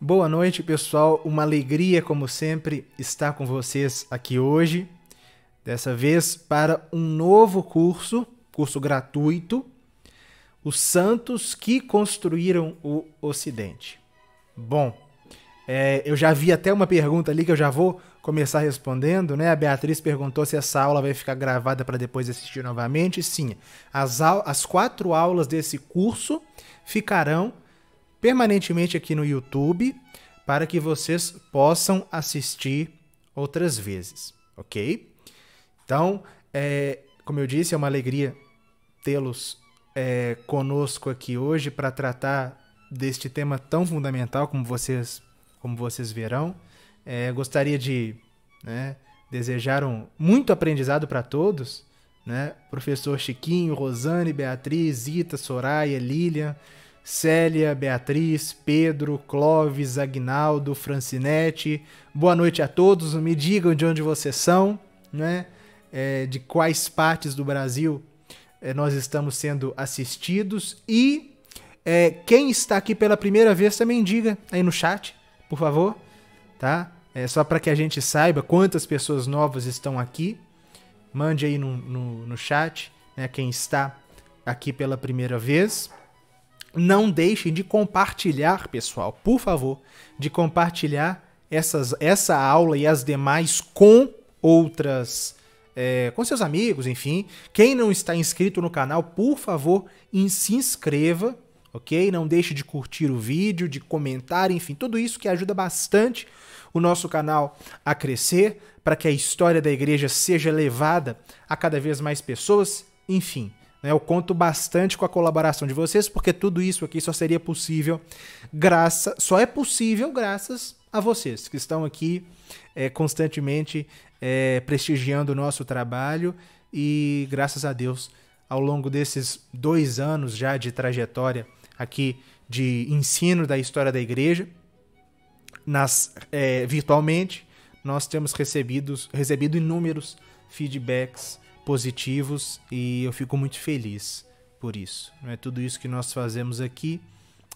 Boa noite, pessoal. Uma alegria, como sempre, estar com vocês aqui hoje. Dessa vez para um novo curso, curso gratuito, Os Santos que Construíram o Ocidente. Bom, é, eu já vi até uma pergunta ali que eu já vou começar respondendo, né? A Beatriz perguntou se essa aula vai ficar gravada para depois assistir novamente. Sim, as, as quatro aulas desse curso ficarão permanentemente aqui no YouTube para que vocês possam assistir outras vezes, ok? Então, é, como eu disse, é uma alegria tê-los é, conosco aqui hoje para tratar deste tema tão fundamental como vocês, como vocês verão. É, gostaria de né, desejar um muito aprendizado para todos, né? Professor Chiquinho, Rosane, Beatriz, Ita, Soraya, Lilian. Célia, Beatriz, Pedro, Clóvis, Agnaldo, Francinete. Boa noite a todos. Me digam de onde vocês são, né? É, de quais partes do Brasil é, nós estamos sendo assistidos. E é, quem está aqui pela primeira vez também diga aí no chat, por favor, tá? É só para que a gente saiba quantas pessoas novas estão aqui. Mande aí no, no, no chat né, quem está aqui pela primeira vez. Não deixem de compartilhar, pessoal, por favor, de compartilhar essas, essa aula e as demais com outras, é, com seus amigos, enfim. Quem não está inscrito no canal, por favor, se inscreva, ok? Não deixe de curtir o vídeo, de comentar, enfim, tudo isso que ajuda bastante o nosso canal a crescer, para que a história da igreja seja levada a cada vez mais pessoas, enfim. Né? Eu conto bastante com a colaboração de vocês, porque tudo isso aqui só seria possível graças, só é possível graças a vocês que estão aqui é, constantemente é, prestigiando o nosso trabalho e graças a Deus ao longo desses dois anos já de trajetória aqui de ensino da história da igreja, nas, é, virtualmente, nós temos recebido, recebido inúmeros feedbacks positivos e eu fico muito feliz por isso. É Tudo isso que nós fazemos aqui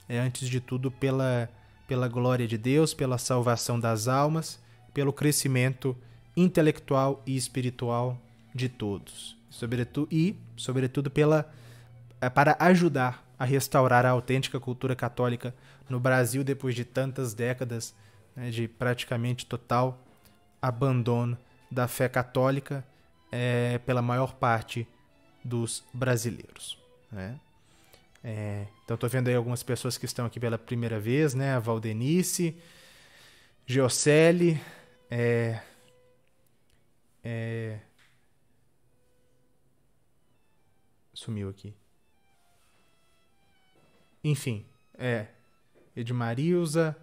é, antes de tudo, pela, pela glória de Deus, pela salvação das almas, pelo crescimento intelectual e espiritual de todos. Sobretudo, e, sobretudo, pela, é, para ajudar a restaurar a autêntica cultura católica no Brasil depois de tantas décadas né, de praticamente total abandono da fé católica é, pela maior parte dos brasileiros. Né? É, então estou vendo aí algumas pessoas que estão aqui pela primeira vez, né? A Valdenice, Geocelli, é, é, sumiu aqui. Enfim, é Edmarilza,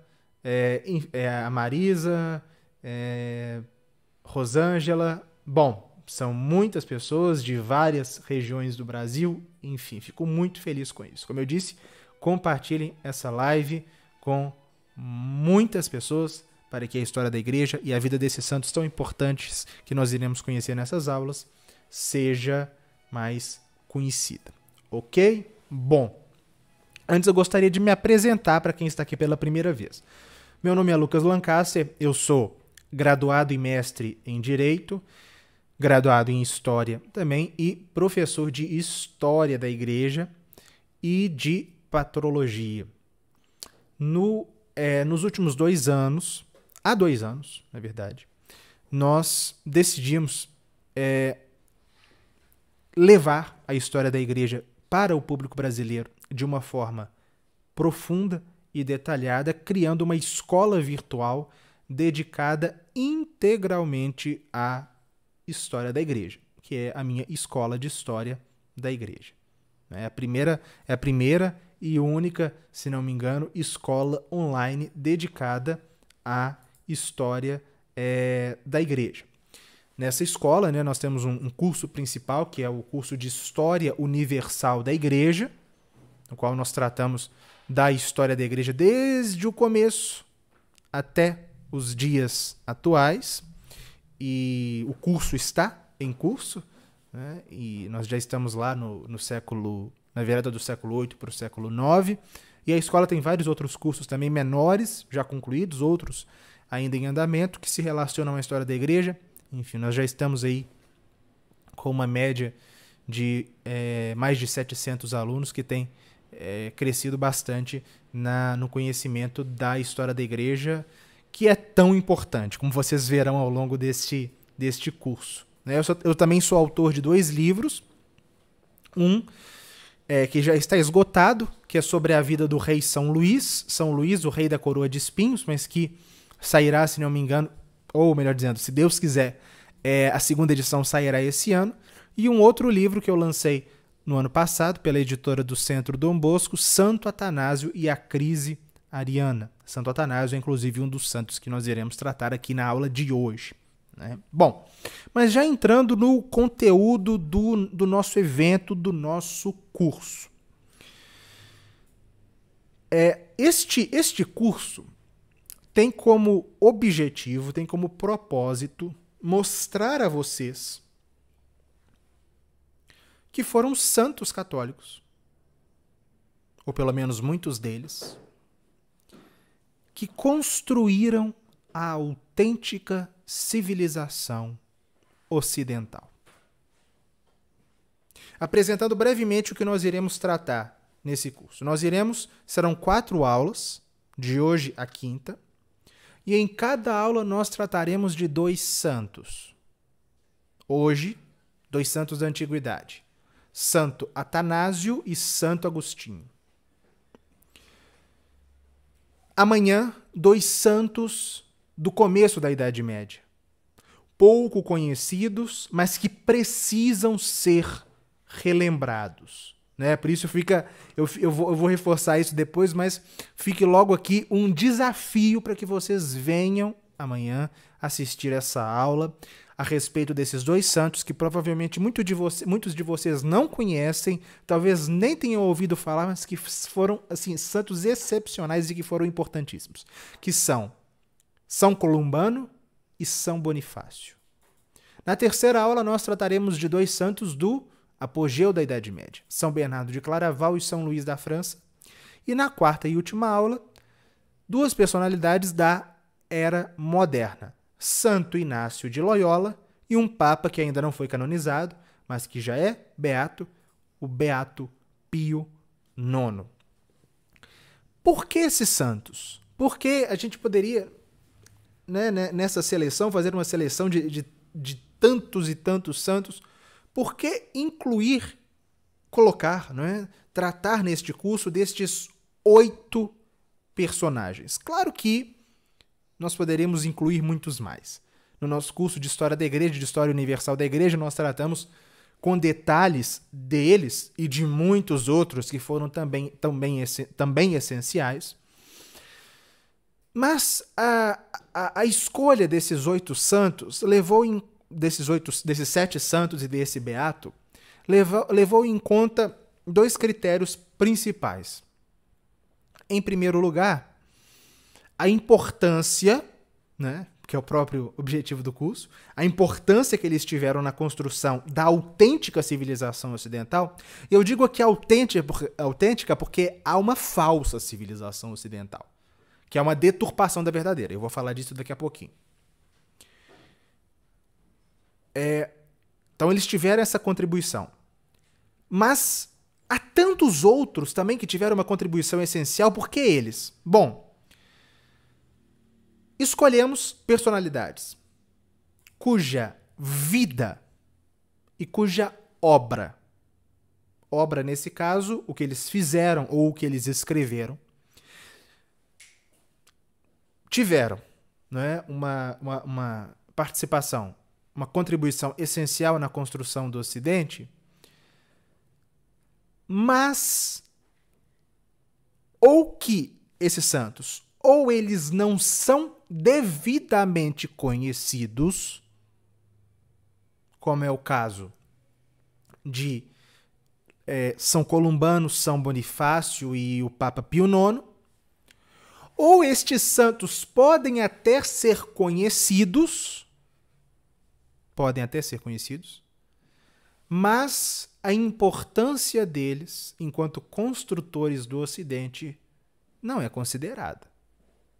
é, é a Marisa, é, Rosângela. Bom, são muitas pessoas de várias regiões do Brasil, enfim, fico muito feliz com isso. Como eu disse, compartilhem essa live com muitas pessoas para que a história da igreja e a vida desses santos tão importantes que nós iremos conhecer nessas aulas seja mais conhecida. Ok? Bom, antes eu gostaria de me apresentar para quem está aqui pela primeira vez. Meu nome é Lucas Lancaster, eu sou graduado e mestre em Direito graduado em História também e professor de História da Igreja e de Patrologia. No, é, nos últimos dois anos, há dois anos, na verdade, nós decidimos é, levar a história da Igreja para o público brasileiro de uma forma profunda e detalhada, criando uma escola virtual dedicada integralmente à História da Igreja, que é a minha escola de história da Igreja. É a primeira, é a primeira e única, se não me engano, escola online dedicada à história é, da Igreja. Nessa escola, né, nós temos um, um curso principal, que é o curso de História Universal da Igreja, no qual nós tratamos da história da igreja desde o começo até os dias atuais e o curso está em curso, né? e nós já estamos lá no, no século, na virada do século VIII para o século IX, e a escola tem vários outros cursos também menores, já concluídos, outros ainda em andamento, que se relacionam à história da igreja. Enfim, nós já estamos aí com uma média de é, mais de 700 alunos que tem é, crescido bastante na, no conhecimento da história da igreja, que é tão importante, como vocês verão ao longo deste, deste curso. Né? Eu, sou, eu também sou autor de dois livros. Um é, que já está esgotado, que é sobre a vida do rei São Luís, São Luís, o rei da coroa de espinhos, mas que sairá, se não me engano, ou melhor dizendo, se Deus quiser, é, a segunda edição sairá esse ano. E um outro livro que eu lancei no ano passado, pela editora do Centro Dom Bosco, Santo Atanásio e a Crise Ariana. Santo Atanásio é inclusive um dos santos que nós iremos tratar aqui na aula de hoje. Né? Bom, mas já entrando no conteúdo do, do nosso evento, do nosso curso. É, este, este curso tem como objetivo, tem como propósito mostrar a vocês que foram santos católicos, ou pelo menos muitos deles, que construíram a autêntica civilização ocidental. Apresentando brevemente o que nós iremos tratar nesse curso. Nós iremos, serão quatro aulas, de hoje à quinta, e em cada aula nós trataremos de dois santos. Hoje, dois santos da antiguidade: Santo Atanásio e Santo Agostinho. Amanhã, dois santos do começo da Idade Média, pouco conhecidos, mas que precisam ser relembrados. Né? Por isso fica, eu, eu, vou, eu vou reforçar isso depois, mas fique logo aqui um desafio para que vocês venham amanhã assistir essa aula a respeito desses dois santos que provavelmente muito de muitos de vocês não conhecem, talvez nem tenham ouvido falar, mas que foram assim santos excepcionais e que foram importantíssimos, que são São Columbano e São Bonifácio. Na terceira aula nós trataremos de dois santos do apogeu da Idade Média, São Bernardo de Claraval e São Luís da França. E na quarta e última aula, duas personalidades da era moderna, Santo Inácio de Loyola e um papa que ainda não foi canonizado, mas que já é beato, o beato Pio IX. Por que esses santos? Porque a gente poderia, né, né, nessa seleção, fazer uma seleção de, de, de tantos e tantos santos. Por que incluir, colocar, né, tratar neste curso destes oito personagens? Claro que nós poderemos incluir muitos mais. No nosso curso de História da Igreja, de História Universal da Igreja, nós tratamos com detalhes deles e de muitos outros que foram também, também, também essenciais. Mas a, a, a escolha desses oito santos levou em, desses, oito, desses sete santos e desse beato levou, levou em conta dois critérios principais. Em primeiro lugar, a importância, né, que é o próprio objetivo do curso, a importância que eles tiveram na construção da autêntica civilização ocidental. E eu digo aqui autêntica porque, autêntica porque há uma falsa civilização ocidental, que é uma deturpação da verdadeira. Eu vou falar disso daqui a pouquinho. É, então eles tiveram essa contribuição. Mas há tantos outros também que tiveram uma contribuição essencial, por que eles? Bom, Escolhemos personalidades cuja vida e cuja obra, obra nesse caso, o que eles fizeram ou o que eles escreveram, tiveram né, uma, uma, uma participação, uma contribuição essencial na construção do Ocidente, mas ou que esses santos ou eles não são devidamente conhecidos, como é o caso de é, São Columbano, São Bonifácio e o Papa Pio IX, ou estes santos podem até ser conhecidos, podem até ser conhecidos, mas a importância deles, enquanto construtores do Ocidente, não é considerada.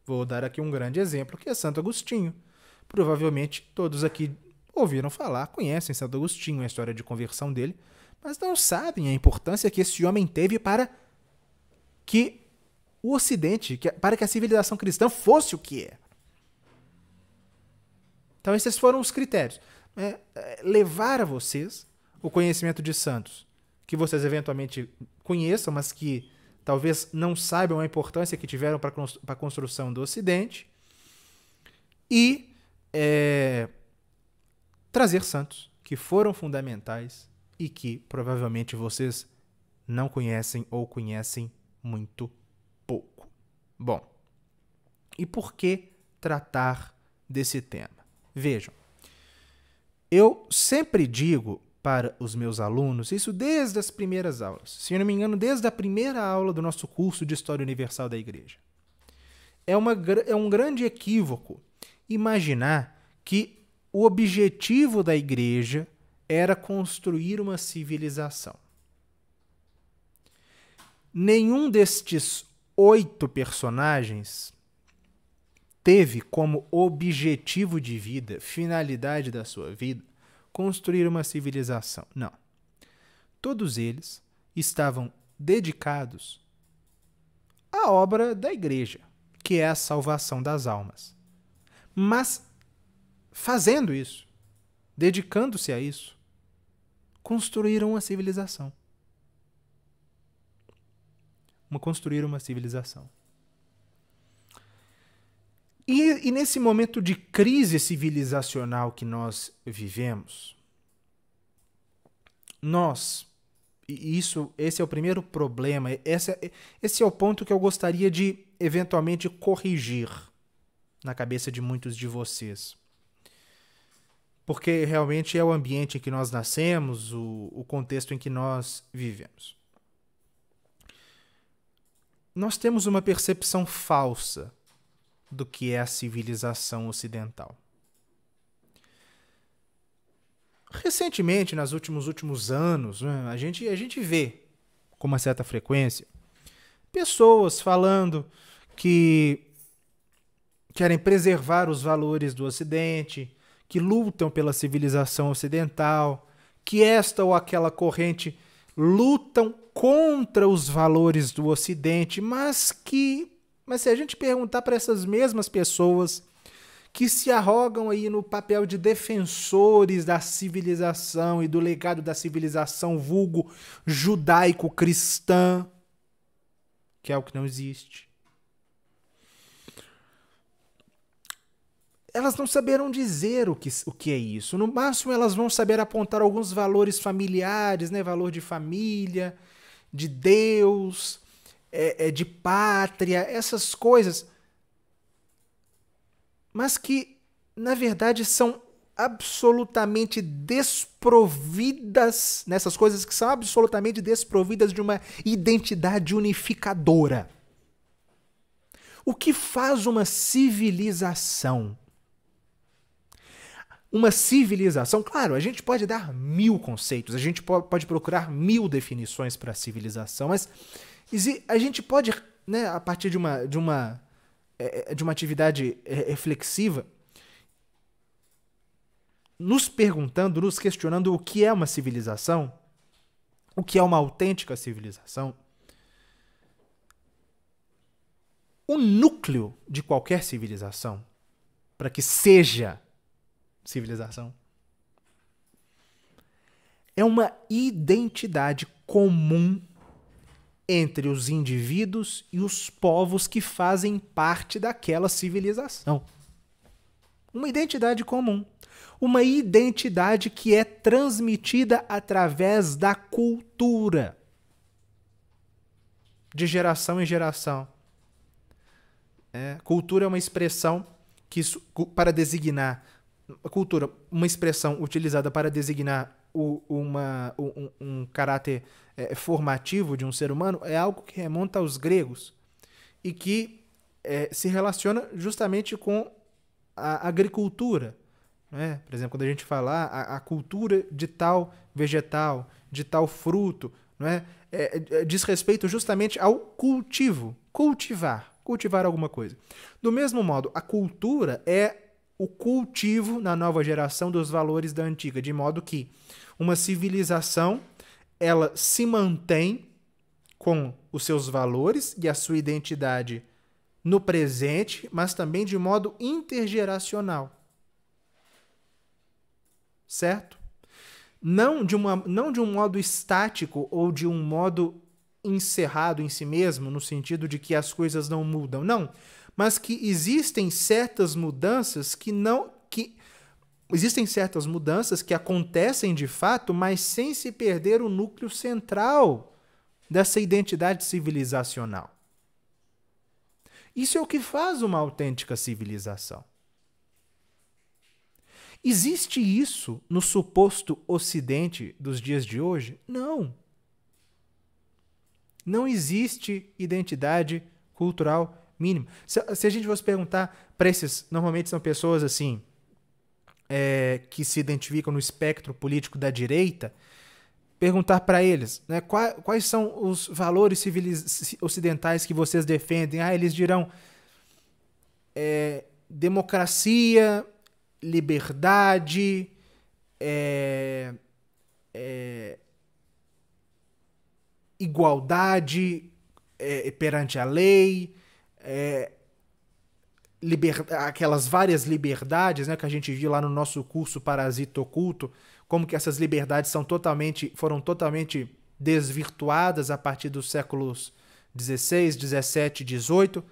Vou dar aqui um grande exemplo, que é Santo Agostinho. Provavelmente todos aqui ouviram falar, conhecem Santo Agostinho, a história de conversão dele, mas não sabem a importância que esse homem teve para que o Ocidente, para que a civilização cristã fosse o que é. Então, esses foram os critérios. É, é levar a vocês o conhecimento de santos, que vocês eventualmente conheçam, mas que talvez não saibam a importância que tiveram para a construção do Ocidente, e é, trazer santos que foram fundamentais e que provavelmente vocês não conhecem ou conhecem muito pouco. Bom, e por que tratar desse tema? Vejam, eu sempre digo para os meus alunos, isso desde as primeiras aulas, se eu não me engano, desde a primeira aula do nosso curso de História Universal da Igreja. É, uma, é um grande equívoco imaginar que o objetivo da Igreja era construir uma civilização. Nenhum destes oito personagens teve como objetivo de vida, finalidade da sua vida, construir uma civilização. Não. Todos eles estavam dedicados à obra da igreja, que é a salvação das almas. Mas fazendo isso, dedicando-se a isso, construíram uma civilização. Uma, construíram uma civilização. E, e nesse momento de crise civilizacional que nós vivemos, nós, e isso, esse é o primeiro problema, esse, esse é o ponto que eu gostaria de eventualmente corrigir na cabeça de muitos de vocês. Porque realmente é o ambiente em que nós nascemos, o, o contexto em que nós vivemos. Nós temos uma percepção falsa do que é a civilização ocidental. Recentemente, nos últimos, últimos anos, né, a, gente, a gente vê com uma certa frequência pessoas falando que querem preservar os valores do Ocidente, que lutam pela civilização ocidental, que esta ou aquela corrente lutam contra os valores do Ocidente, mas que mas se a gente perguntar para essas mesmas pessoas que se arrogam aí no papel de defensores da civilização e do legado da civilização vulgo judaico-cristã, que é o que não existe. Elas não saberão dizer o que, o que é isso. No máximo, elas vão saber apontar alguns valores familiares, né? Valor de família, de Deus, é, é de pátria, essas coisas, mas que, na verdade, são absolutamente desprovidas, nessas coisas que são absolutamente desprovidas de uma identidade unificadora. O que faz uma civilização? uma civilização. Claro, a gente pode dar mil conceitos, a gente pode procurar mil definições para civilização, mas a gente pode, né, a partir de uma, de uma, é, é, de uma atividade é, reflexiva, nos perguntando, nos questionando o que é uma civilização, o que é uma autêntica civilização. O núcleo de qualquer civilização, para que seja civilização. É uma identidade comum entre os indivíduos e os povos que fazem parte daquela civilização. Uma identidade comum. Uma identidade que é transmitida através da cultura. De geração em geração. É, cultura é uma expressão que, para designar a cultura, uma expressão utilizada para designar o, uma, um, um caráter é, formativo de um ser humano, é algo que remonta aos gregos e que é, se relaciona justamente com a agricultura. Né? Por exemplo, quando a gente falar ah, a, a cultura de tal vegetal, de tal fruto, né? É, é, diz respeito justamente ao cultivo, cultivar, cultivar alguma coisa. Do mesmo modo, a cultura é o cultivo na nova geração dos valores da antiga, de modo que uma civilização ela se mantém com os seus valores e a sua identidade no presente, mas também de modo intergeracional. Certo? Não de, uma, não de um modo estático ou de um modo encerrado em si mesmo, no sentido de que as coisas não mudam. Não mas que existem certas mudanças que não que existem certas mudanças que acontecem de fato, mas sem se perder o núcleo central dessa identidade civilizacional. Isso é o que faz uma autêntica civilização. Existe isso no suposto Ocidente dos dias de hoje? Não. Não existe identidade cultural mínimo. Se, se a gente fosse perguntar para esses, normalmente são pessoas assim, é, que se identificam no espectro político da direita, perguntar para eles né, quais, quais são os valores civiliz ocidentais que vocês defendem. Ah, eles dirão é, democracia, liberdade, é, é, igualdade é, perante a lei, é, liber, aquelas várias liberdades né, que a gente viu lá no nosso curso Parasito Oculto, como que essas liberdades são totalmente, foram totalmente desvirtuadas a partir dos séculos XVI, XVII, XVIII.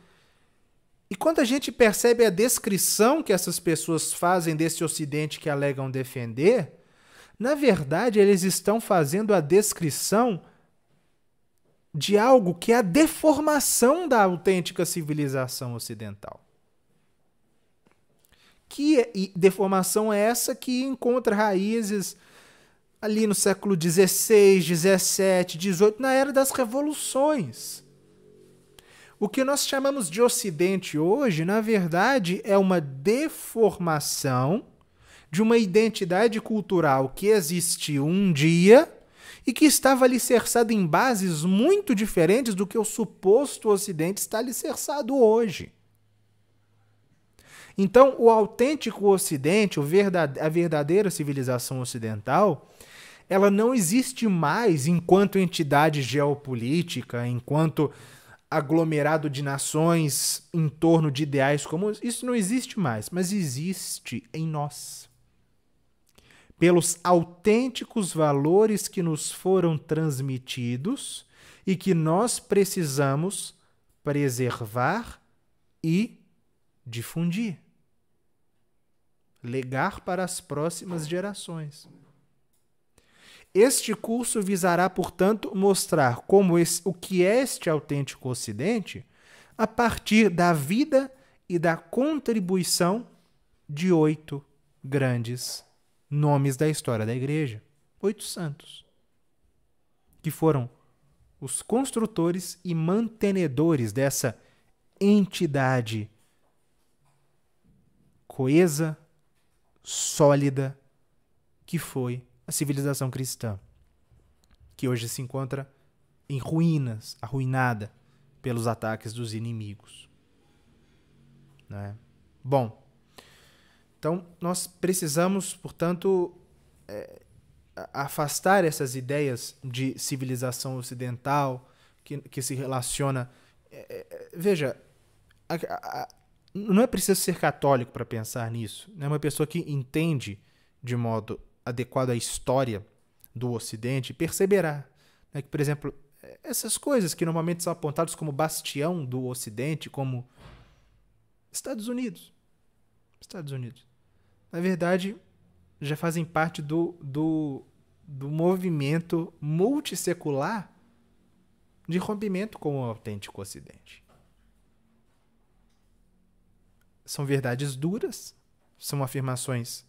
E quando a gente percebe a descrição que essas pessoas fazem desse Ocidente que alegam defender, na verdade eles estão fazendo a descrição de algo que é a deformação da autêntica civilização ocidental. Que é, deformação é essa que encontra raízes ali no século XVI, XVII, XVIII, na era das revoluções. O que nós chamamos de Ocidente hoje, na verdade, é uma deformação de uma identidade cultural que existiu um dia e que estava alicerçado em bases muito diferentes do que o suposto Ocidente está alicerçado hoje. Então, o autêntico Ocidente, a verdadeira civilização ocidental, ela não existe mais enquanto entidade geopolítica, enquanto aglomerado de nações em torno de ideais comuns. Isso não existe mais, mas existe em nós pelos autênticos valores que nos foram transmitidos e que nós precisamos preservar e difundir. Legar para as próximas gerações. Este curso visará, portanto, mostrar como esse, o que é este autêntico Ocidente a partir da vida e da contribuição de oito grandes nomes da história da igreja. Oito santos. Que foram os construtores e mantenedores dessa entidade coesa, sólida, que foi a civilização cristã, que hoje se encontra em ruínas, arruinada pelos ataques dos inimigos. Né? Bom, então, nós precisamos, portanto, é, afastar essas ideias de civilização ocidental que, que se relaciona. É, é, veja, a, a, não é preciso ser católico para pensar nisso. Né? Uma pessoa que entende de modo adequado a história do Ocidente perceberá né, que, por exemplo, essas coisas que normalmente são apontadas como bastião do Ocidente, como Estados Unidos. Estados Unidos na verdade, já fazem parte do, do, do movimento multissecular de rompimento com o autêntico Ocidente. São verdades duras, são afirmações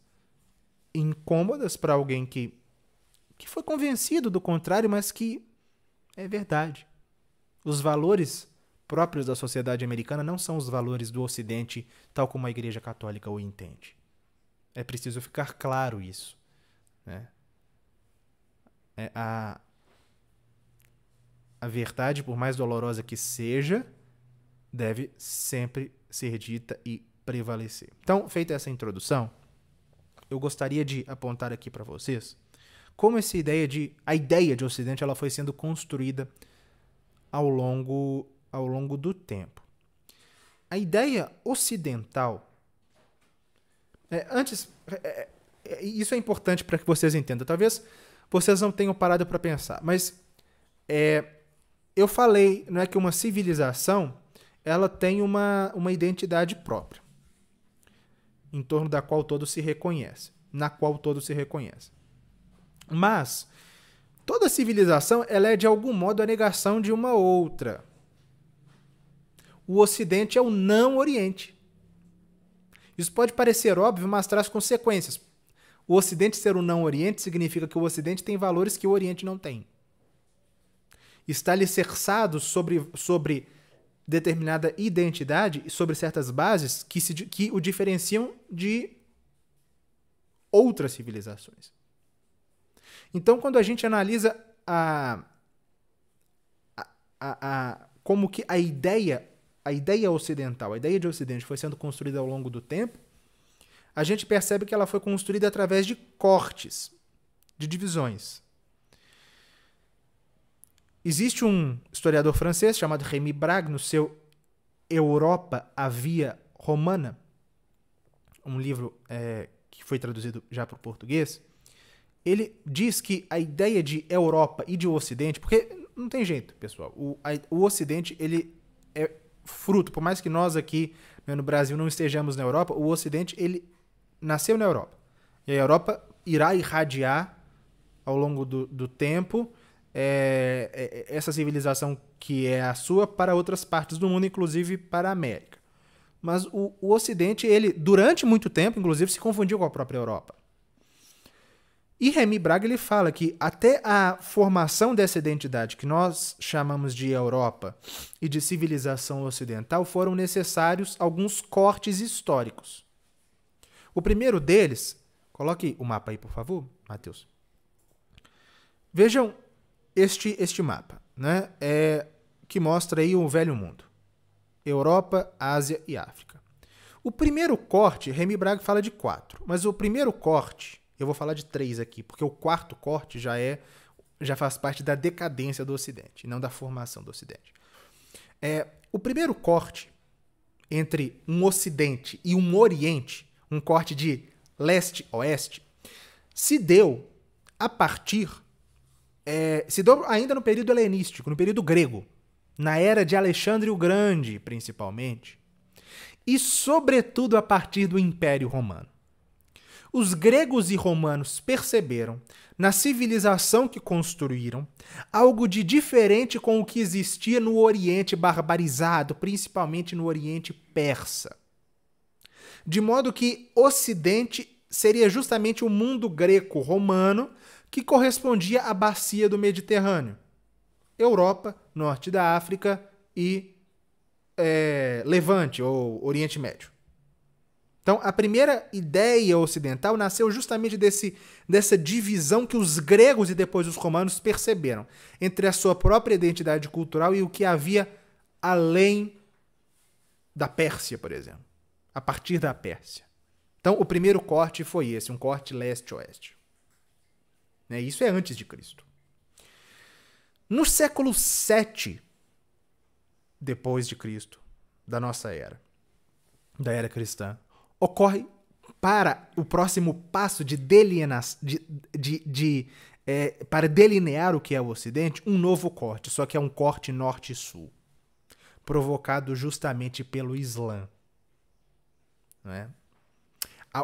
incômodas para alguém que, que foi convencido do contrário, mas que é verdade. Os valores próprios da sociedade americana não são os valores do Ocidente, tal como a Igreja Católica o entende. É preciso ficar claro isso. Né? É a, a verdade, por mais dolorosa que seja, deve sempre ser dita e prevalecer. Então, feita essa introdução, eu gostaria de apontar aqui para vocês como essa ideia de a ideia de Ocidente ela foi sendo construída ao longo ao longo do tempo. A ideia ocidental é, antes, é, é, é, isso é importante para que vocês entendam. Talvez vocês não tenham parado para pensar, mas é, eu falei não é que uma civilização ela tem uma, uma identidade própria, em torno da qual todo se reconhece na qual todo se reconhece Mas toda civilização ela é de algum modo a negação de uma outra. O Ocidente é o não Oriente. Isso pode parecer óbvio, mas traz consequências. O Ocidente ser um não-Oriente significa que o Ocidente tem valores que o Oriente não tem. Está alicerçado sobre, sobre determinada identidade e sobre certas bases que, se, que o diferenciam de outras civilizações. Então, quando a gente analisa a, a, a, a como que a ideia a ideia ocidental, a ideia de ocidente foi sendo construída ao longo do tempo, a gente percebe que ela foi construída através de cortes, de divisões. Existe um historiador francês chamado Rémy Brague, no seu Europa, a Via Romana, um livro é, que foi traduzido já para o português, ele diz que a ideia de Europa e de Ocidente, porque não tem jeito, pessoal, o, a, o Ocidente ele fruto, por mais que nós aqui né, no Brasil não estejamos na Europa, o Ocidente ele nasceu na Europa. E a Europa irá irradiar ao longo do, do tempo é, é, é, essa civilização que é a sua para outras partes do mundo, inclusive para a América. Mas o, o Ocidente, ele, durante muito tempo, inclusive, se confundiu com a própria Europa. E Remy Braga ele fala que até a formação dessa identidade que nós chamamos de Europa e de civilização ocidental foram necessários alguns cortes históricos. O primeiro deles, coloque o mapa aí, por favor, Matheus. Vejam este este mapa, né? É que mostra aí o velho mundo. Europa, Ásia e África. O primeiro corte, Remy Braga fala de quatro, mas o primeiro corte eu vou falar de três aqui, porque o quarto corte já é já faz parte da decadência do Ocidente, não da formação do Ocidente. É, o primeiro corte entre um Ocidente e um Oriente, um corte de leste-oeste, se deu a partir. É, se deu ainda no período helenístico, no período grego, na era de Alexandre o Grande, principalmente, e sobretudo a partir do Império Romano. Os gregos e romanos perceberam, na civilização que construíram, algo de diferente com o que existia no Oriente barbarizado, principalmente no Oriente persa. De modo que Ocidente seria justamente o mundo greco-romano que correspondia à bacia do Mediterrâneo. Europa, norte da África e é, Levante ou Oriente Médio. Então, a primeira ideia ocidental nasceu justamente desse, dessa divisão que os gregos e depois os romanos perceberam entre a sua própria identidade cultural e o que havia além da Pérsia, por exemplo, a partir da Pérsia. Então, o primeiro corte foi esse, um corte leste-oeste. Né? Isso é antes de Cristo. No século VII depois de Cristo, da nossa era, da era cristã, ocorre para o próximo passo de delineação. De, de, de, é, para delinear o que é o Ocidente, um novo corte, só que é um corte norte-sul, provocado justamente pelo Islã. Né?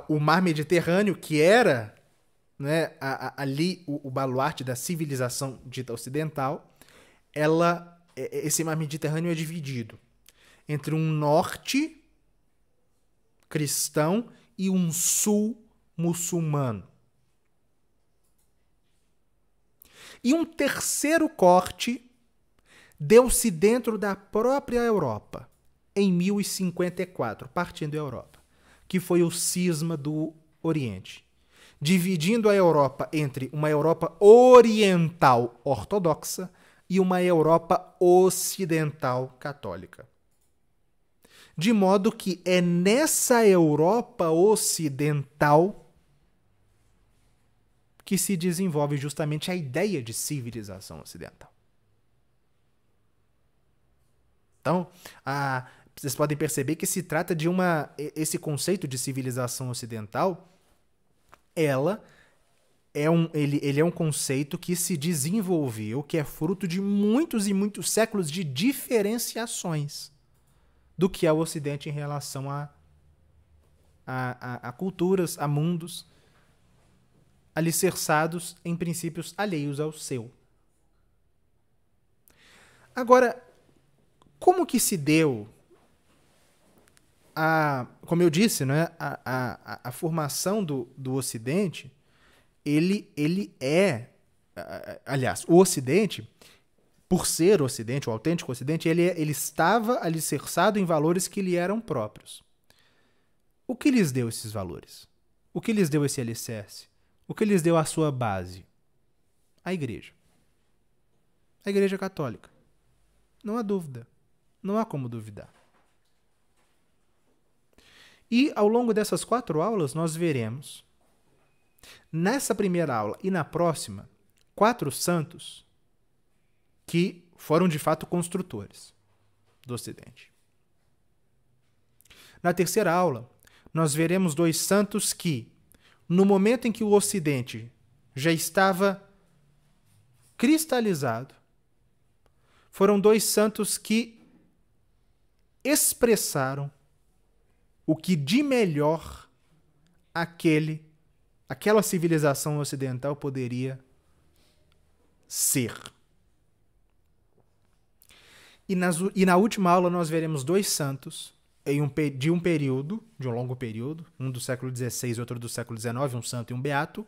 O mar Mediterrâneo, que era né, a, a, ali o, o, baluarte da civilização dita ocidental, ela, é, esse mar Mediterrâneo é dividido entre um norte cristão e um sul muçulmano. E um terceiro corte deu-se dentro da própria Europa, em 1054, partindo da Europa, que foi o cisma do Oriente, dividindo a Europa entre uma Europa oriental ortodoxa e uma Europa ocidental católica de modo que é nessa Europa ocidental que se desenvolve justamente a ideia de civilização ocidental. Então, a, vocês podem perceber que se trata de uma esse conceito de civilização ocidental, ela é um, ele, ele é um conceito que se desenvolveu, que é fruto de muitos e muitos séculos de diferenciações do que é o Ocidente em relação a, a, a, a culturas, a mundos alicerçados em princípios alheios ao seu. Agora, como que se deu a, como eu disse, né, a, a, a formação do, do Ocidente, ele, ele é, aliás, o Ocidente, por ser ocidente, o autêntico ocidente, ele, ele estava alicerçado em valores que lhe eram próprios. O que lhes deu esses valores? O que lhes deu esse alicerce? O que lhes deu a sua base? A igreja. A igreja católica. Não há dúvida. Não há como duvidar. E ao longo dessas quatro aulas, nós veremos, nessa primeira aula e na próxima, quatro santos que foram de fato construtores do Ocidente. Na terceira aula, nós veremos dois santos que, no momento em que o Ocidente já estava cristalizado, foram dois santos que expressaram o que de melhor aquele aquela civilização ocidental poderia ser. E, nas, e na última aula nós veremos dois santos um, de um período, de um longo período, um do século XVI e outro do século XIX, um santo e um beato,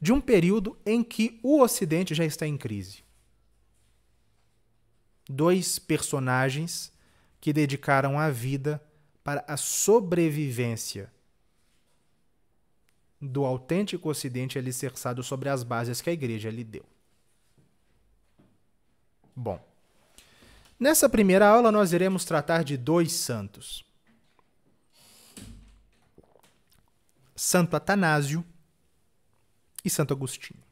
de um período em que o Ocidente já está em crise. Dois personagens que dedicaram a vida para a sobrevivência do autêntico Ocidente alicerçado sobre as bases que a Igreja lhe deu. Bom. Nessa primeira aula, nós iremos tratar de dois santos: Santo Atanásio e Santo Agostinho.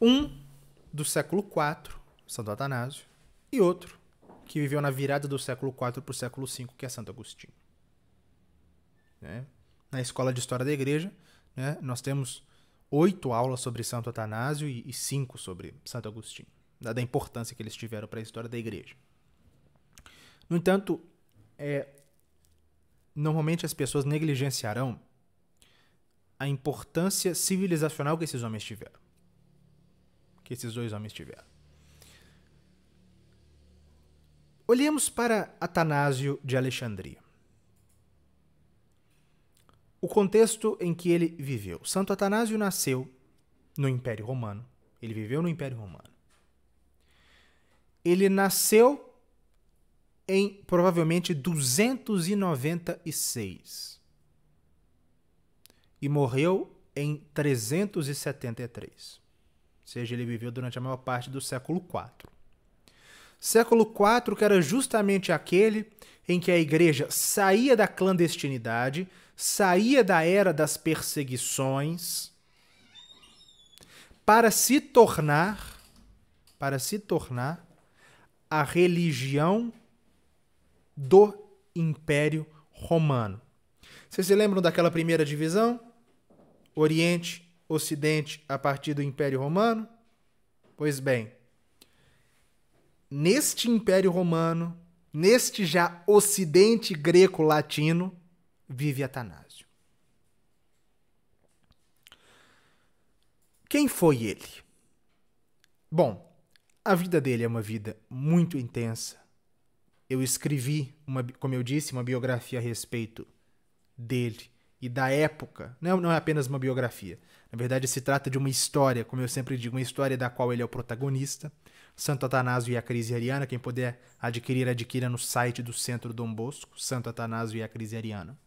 Um do século IV, Santo Atanásio, e outro que viveu na virada do século IV para o século V, que é Santo Agostinho. Né? Na escola de história da igreja, né, nós temos oito aulas sobre Santo Atanásio e, cinco sobre Santo Agostinho, da, da importância que eles tiveram para a história da igreja. No entanto, é, normalmente as pessoas negligenciarão a importância civilizacional que esses homens tiveram. Que esses dois homens tiveram. Olhemos para Atanásio de Alexandria o contexto em que ele viveu. Santo Atanásio nasceu no Império Romano. Ele viveu no Império Romano. Ele nasceu em provavelmente 296 e morreu em 373. Ou seja, ele viveu durante a maior parte do século IV. Século IV, que era justamente aquele em que a igreja saía da clandestinidade, saía da era das perseguições para se tornar para se tornar a religião do Império Romano. Vocês se lembram daquela primeira divisão? Oriente, Ocidente a partir do Império Romano? Pois bem, neste Império Romano, neste já Ocidente greco-latino, vive Atanásio. Quem foi ele? Bom, a vida dele é uma vida muito intensa. Eu escrevi, uma, como eu disse, uma biografia a respeito dele e da época. Não, não é apenas uma biografia. Na verdade, se trata de uma história, como eu sempre digo, uma história da qual ele é o protagonista. Santo Atanásio e a Crise Ariana. Quem puder adquirir, adquira no site do Centro Dom Bosco, Santo Atanásio e a Crise Ariana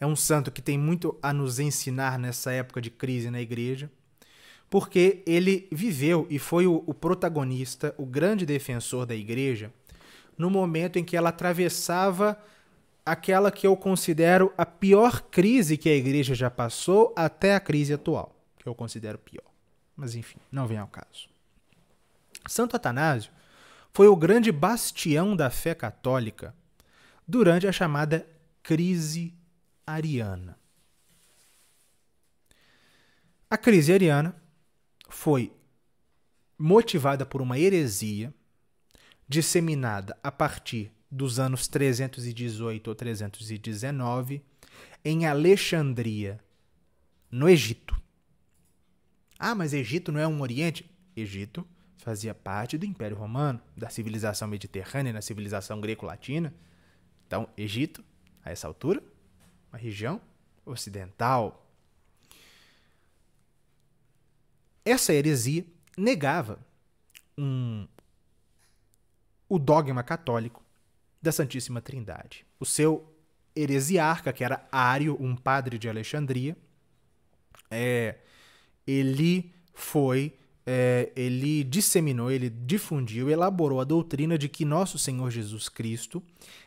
é um santo que tem muito a nos ensinar nessa época de crise na igreja, porque ele viveu e foi o, o protagonista, o grande defensor da igreja, no momento em que ela atravessava aquela que eu considero a pior crise que a igreja já passou até a crise atual, que eu considero pior. Mas enfim, não vem ao caso. Santo Atanásio foi o grande bastião da fé católica durante a chamada crise ariana. A crise ariana foi motivada por uma heresia disseminada a partir dos anos 318 ou 319 em Alexandria, no Egito. Ah, mas Egito não é um Oriente? Egito fazia parte do Império Romano, da civilização mediterrânea, da civilização greco-latina. Então, Egito, a essa altura, uma região ocidental. Essa heresia negava um, o dogma católico da Santíssima Trindade. O seu heresiarca, que era Ário, um padre de Alexandria, é, ele foi é, ele disseminou, ele difundiu, elaborou a doutrina de que nosso Senhor Jesus Cristo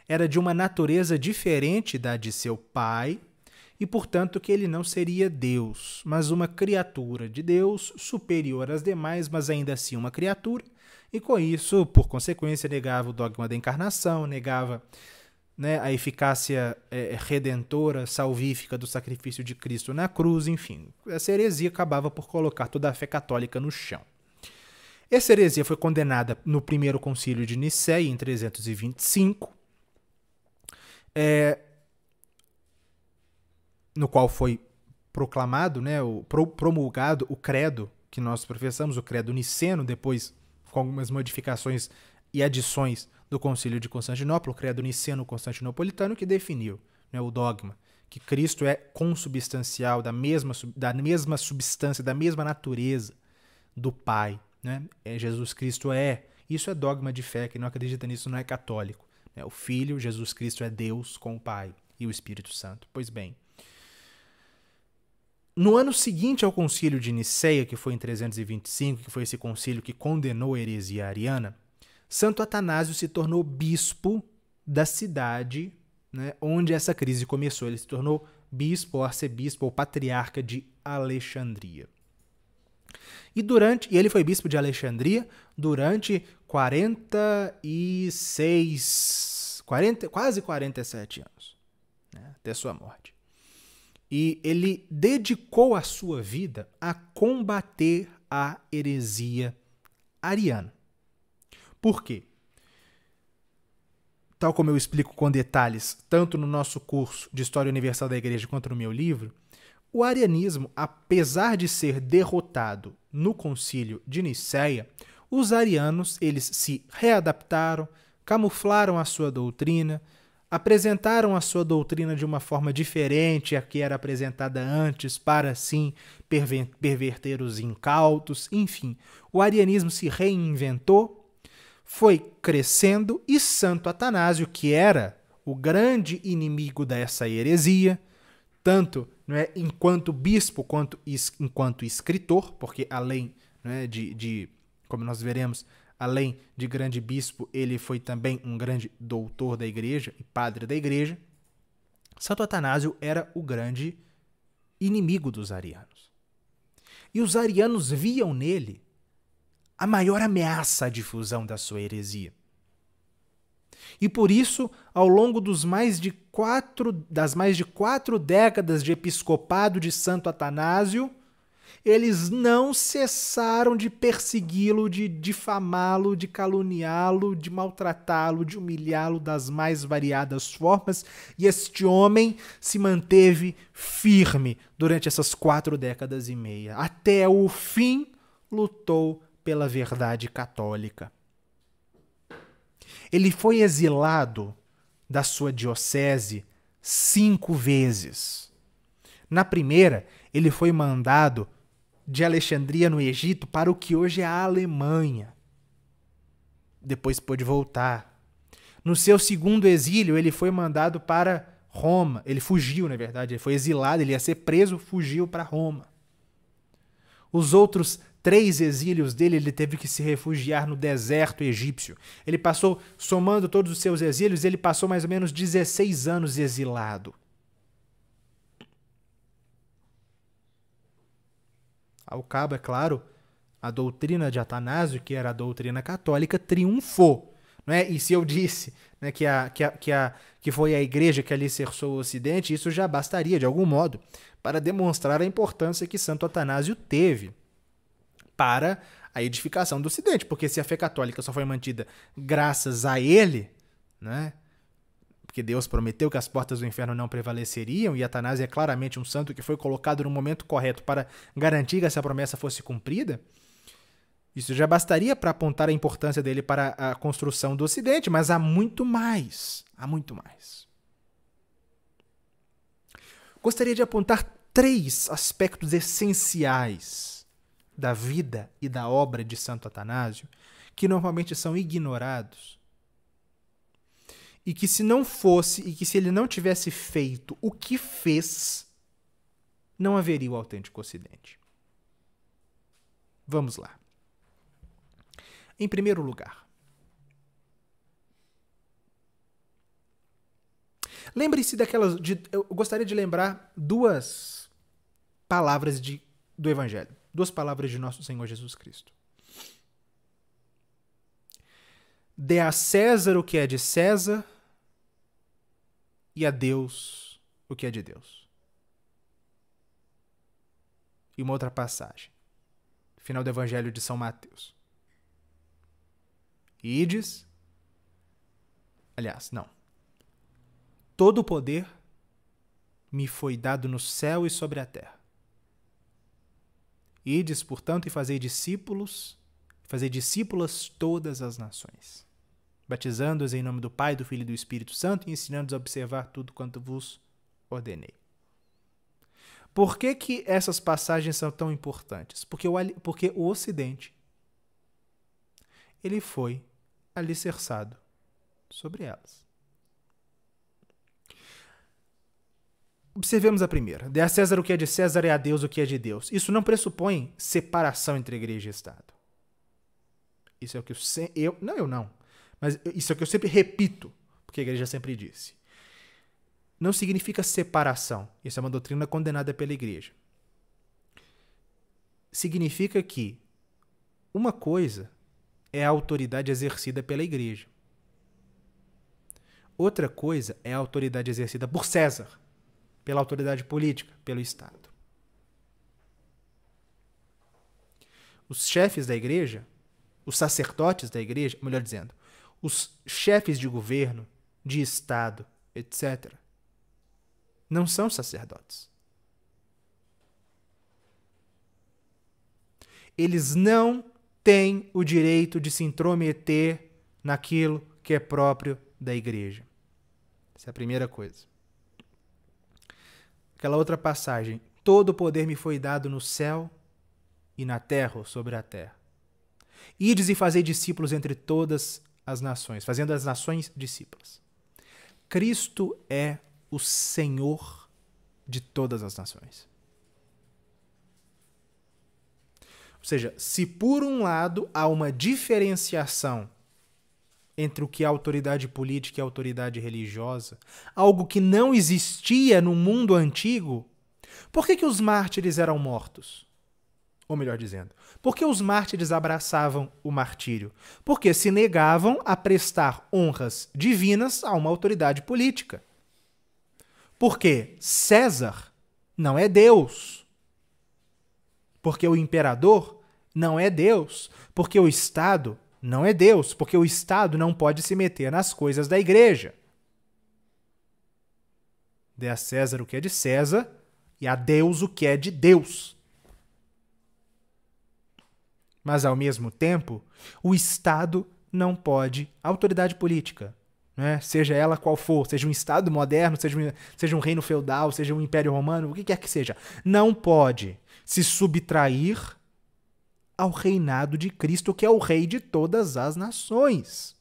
era de uma natureza diferente da de seu Pai e, portanto, que ele não seria Deus, mas uma criatura de Deus superior às demais, mas ainda assim uma criatura, e com isso, por consequência, negava o dogma da encarnação, negava né, a eficácia é, é, redentora, salvífica do sacrifício de Cristo na cruz, enfim. Essa heresia acabava por colocar toda a fé católica no chão. Essa heresia foi condenada no primeiro concílio de Nicéia, em 325, é, no qual foi proclamado, né, o, pro, promulgado o credo que nós professamos, o credo niceno, depois com algumas modificações e adições do Concílio de Constantinopla, o Credo Niceno-Constantinopolitano, que definiu né, o dogma que Cristo é consubstancial da mesma, da mesma substância, da mesma natureza do Pai. Né? É, Jesus Cristo é. Isso é dogma de fé, quem não acredita nisso não é católico. Né? O Filho, Jesus Cristo, é Deus com o Pai e o Espírito Santo. Pois bem. No ano seguinte ao concílio de Niceia, que foi em 325, que foi esse concílio que condenou a heresia ariana, Santo Atanásio se tornou bispo da cidade né, onde essa crise começou. Ele se tornou bispo, arcebispo ou patriarca de Alexandria. E durante, e ele foi bispo de Alexandria durante 46, 40, quase 47 anos, né, até sua morte. E ele dedicou a sua vida a combater a heresia ariana. Por quê? Tal como eu explico com detalhes, tanto no nosso curso de História Universal da Igreja quanto no meu livro, o arianismo, apesar de ser derrotado no concílio de Nicéia, os arianos eles se readaptaram, camuflaram a sua doutrina, apresentaram a sua doutrina de uma forma diferente à que era apresentada antes, para assim perverter os incautos, enfim. O arianismo se reinventou foi crescendo e Santo Atanásio, que era o grande inimigo dessa heresia, tanto é, enquanto bispo quanto enquanto escritor, porque além é, de, de, como nós veremos, além de grande bispo, ele foi também um grande doutor da igreja e padre da igreja. Santo Atanásio era o grande inimigo dos arianos. E os arianos viam nele a maior ameaça à difusão da sua heresia. E por isso, ao longo dos mais de quatro, das mais de quatro décadas de episcopado de Santo Atanásio, eles não cessaram de persegui-lo, de difamá-lo, de caluniá-lo, de maltratá-lo, de humilhá-lo das mais variadas formas, e este homem se manteve firme durante essas quatro décadas e meia. Até o fim, lutou pela verdade católica. Ele foi exilado da sua diocese cinco vezes. Na primeira, ele foi mandado de Alexandria, no Egito, para o que hoje é a Alemanha. Depois pôde voltar. No seu segundo exílio, ele foi mandado para Roma. Ele fugiu, na verdade, ele foi exilado, ele ia ser preso, fugiu para Roma. Os outros três exílios dele, ele teve que se refugiar no deserto egípcio. Ele passou, somando todos os seus exílios, ele passou mais ou menos 16 anos exilado. Ao cabo, é claro, a doutrina de Atanásio, que era a doutrina católica, triunfou. é? E se eu disse né, que, a, que, a, que, a, que foi a igreja que alicerçou o Ocidente, isso já bastaria, de algum modo, para demonstrar a importância que Santo Atanásio teve para a edificação do Ocidente, porque se a fé católica só foi mantida graças a ele, né? Porque Deus prometeu que as portas do inferno não prevaleceriam, e Atanásio é claramente um santo que foi colocado no momento correto para garantir que essa promessa fosse cumprida. Isso já bastaria para apontar a importância dele para a construção do Ocidente, mas há muito mais. Há muito mais. Gostaria de apontar três aspectos essenciais da vida e da obra de Santo Atanásio que normalmente são ignorados. E que se não fosse, e que se ele não tivesse feito o que fez, não haveria o autêntico Ocidente. Vamos lá. Em primeiro lugar, lembre-se daquelas. De, eu gostaria de lembrar duas palavras de, do Evangelho. Duas palavras de nosso Senhor Jesus Cristo. Dê a César o que é de César e a Deus o que é de Deus. E uma outra passagem, final do Evangelho de São Mateus. Ides. Aliás, não. Todo o poder me foi dado no céu e sobre a terra. Ides, portanto, e fazei discípulos, fazei discípulas todas as nações, batizando-as em nome do Pai, do Filho e do Espírito Santo e ensinando os a observar tudo quanto vos ordenei. Por que, que essas passagens são tão importantes? Porque o, porque o Ocidente ele foi alicerçado sobre elas. Observemos a primeira. Dê a César o que é de César e a Deus o que é de Deus. Isso não pressupõe separação entre igreja e Estado. Isso é o que eu, eu não eu não, mas isso é o que eu sempre repito, porque a igreja sempre disse. Não significa separação. Isso é uma doutrina condenada pela igreja. Significa que uma coisa é a autoridade exercida pela igreja. Outra coisa é a autoridade exercida por César pela autoridade política, pelo Estado. Os chefes da igreja, os sacerdotes da igreja, melhor dizendo, os chefes de governo, de Estado, etc., não são sacerdotes. Eles não têm o direito de se intrometer naquilo que é próprio da igreja. Essa é a primeira coisa. Aquela outra passagem. Todo o poder me foi dado no céu e na terra, sobre a terra. Ides e fazei discípulos entre todas as nações, fazendo as nações discípulas. Cristo é o Senhor de todas as nações. Ou seja, se por um lado há uma diferenciação entre o que é autoridade política e autoridade religiosa, algo que não existia no mundo antigo, por que, que os mártires eram mortos? Ou melhor dizendo, por que os mártires abraçavam o martírio? Porque se negavam a prestar honras divinas a uma autoridade política. Porque César não é Deus. Porque o imperador não é Deus. Porque o Estado não é Deus, porque o Estado não pode se meter nas coisas da igreja. Dê a César o que é de César e a Deus o que é de Deus. Mas, ao mesmo tempo, o Estado não pode, a autoridade política, né? seja ela qual for, seja um Estado moderno, seja um, seja um reino feudal, seja um império romano, o que quer que seja, não pode se subtrair ao reinado de Cristo, que é o Rei de todas as nações.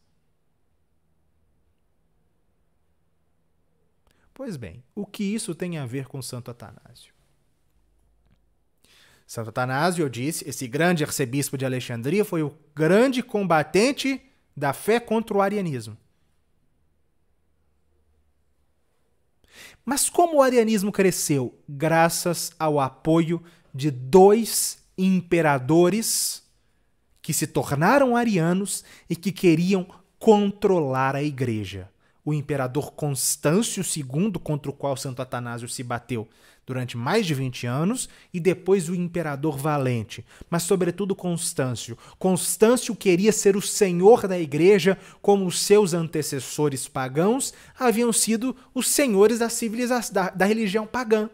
Pois bem, o que isso tem a ver com Santo Atanásio? Santo Atanásio, eu disse, esse grande arcebispo de Alexandria foi o grande combatente da fé contra o arianismo. Mas como o arianismo cresceu? Graças ao apoio de dois imperadores que se tornaram arianos e que queriam controlar a igreja. O imperador Constâncio II, contra o qual Santo Atanásio se bateu durante mais de 20 anos, e depois o imperador Valente, mas sobretudo Constâncio. Constâncio queria ser o senhor da igreja, como os seus antecessores pagãos haviam sido os senhores da civilização da, da religião pagã.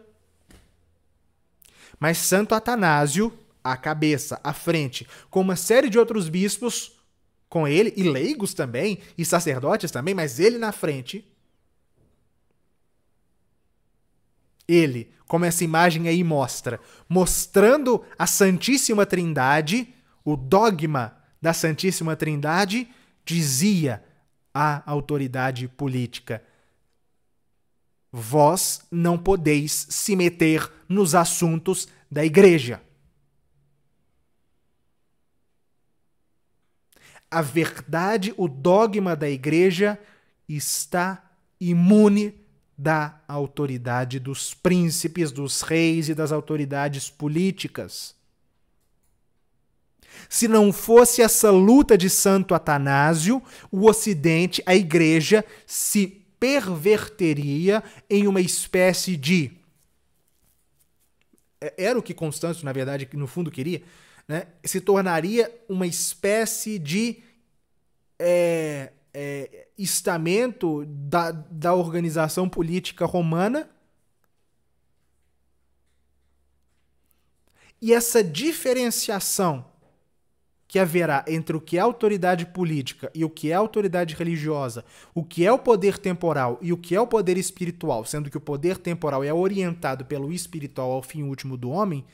Mas Santo Atanásio a cabeça, a frente, com uma série de outros bispos com ele, e leigos também, e sacerdotes também, mas ele na frente. Ele, como essa imagem aí mostra, mostrando a Santíssima Trindade, o dogma da Santíssima Trindade, dizia à autoridade política: Vós não podeis se meter nos assuntos da igreja. A verdade, o dogma da igreja está imune da autoridade dos príncipes, dos reis e das autoridades políticas. Se não fosse essa luta de Santo Atanásio, o Ocidente, a Igreja, se perverteria em uma espécie de. É, era o que Constâncio, na verdade, no fundo queria? né, se tornaria uma espécie de é, é, estamento da, da organização política romana. E essa diferenciação que haverá entre o que é autoridade política e o que é autoridade religiosa, o que é o poder temporal e o que é o poder espiritual, sendo que o poder temporal é orientado pelo espiritual ao fim último do homem,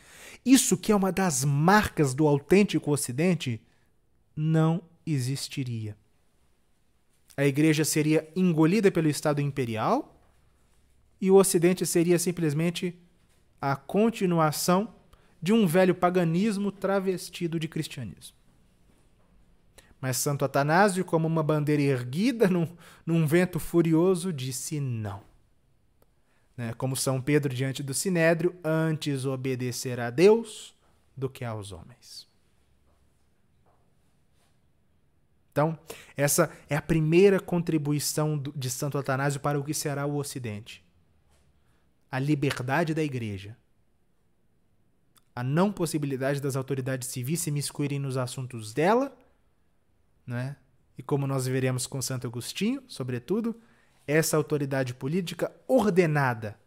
isso que é uma das marcas do autêntico Ocidente não existiria. A igreja seria engolida pelo Estado imperial e o Ocidente seria simplesmente a continuação de um velho paganismo travestido de cristianismo. Mas Santo Atanásio, como uma bandeira erguida num, num vento furioso, disse não né? como São Pedro diante do Sinédrio, antes obedecer a Deus do que aos homens. Então, essa é a primeira contribuição de Santo Atanásio para o que será o Ocidente. A liberdade da igreja. A não possibilidade das autoridades civis se miscuírem nos assuntos dela, né? e como nós veremos com Santo Agostinho, sobretudo, essa autoridade política ordenada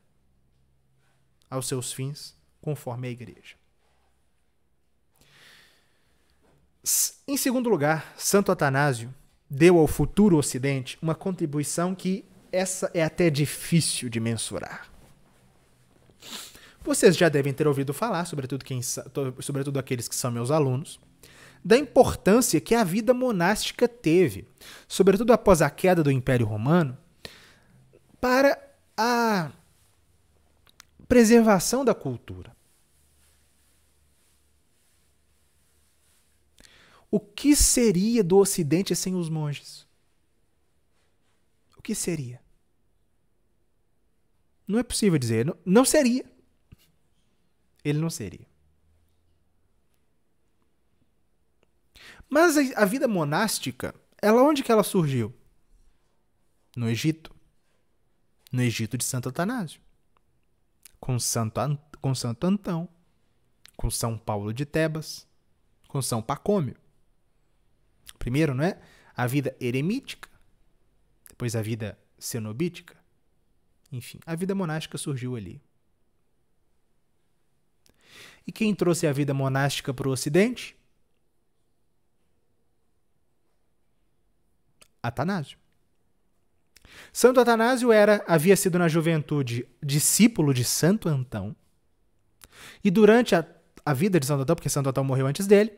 aos seus fins, conforme a Igreja. Em segundo lugar, Santo Atanásio deu ao futuro Ocidente uma contribuição que essa é até difícil de mensurar. Vocês já devem ter ouvido falar, sobretudo, quem, sobretudo aqueles que são meus alunos, da importância que a vida monástica teve, sobretudo após a queda do Império Romano, para a preservação da cultura. O que seria do Ocidente sem os monges? O que seria? Não é possível dizer. Não, não seria. Ele não seria. Mas a, a vida monástica, ela onde que ela surgiu? No Egito no Egito de Santo Atanásio, com Santo, Ant com Santo Antão, com São Paulo de Tebas, com São Pacômio. Primeiro, não é? A vida eremítica, depois a vida cenobítica. Enfim, a vida monástica surgiu ali. E quem trouxe a vida monástica para o Ocidente? Atanásio. Santo Atanásio era, havia sido na juventude discípulo de Santo Antão, e durante a, a vida de Santo Antão, porque Santo Antão morreu antes dele,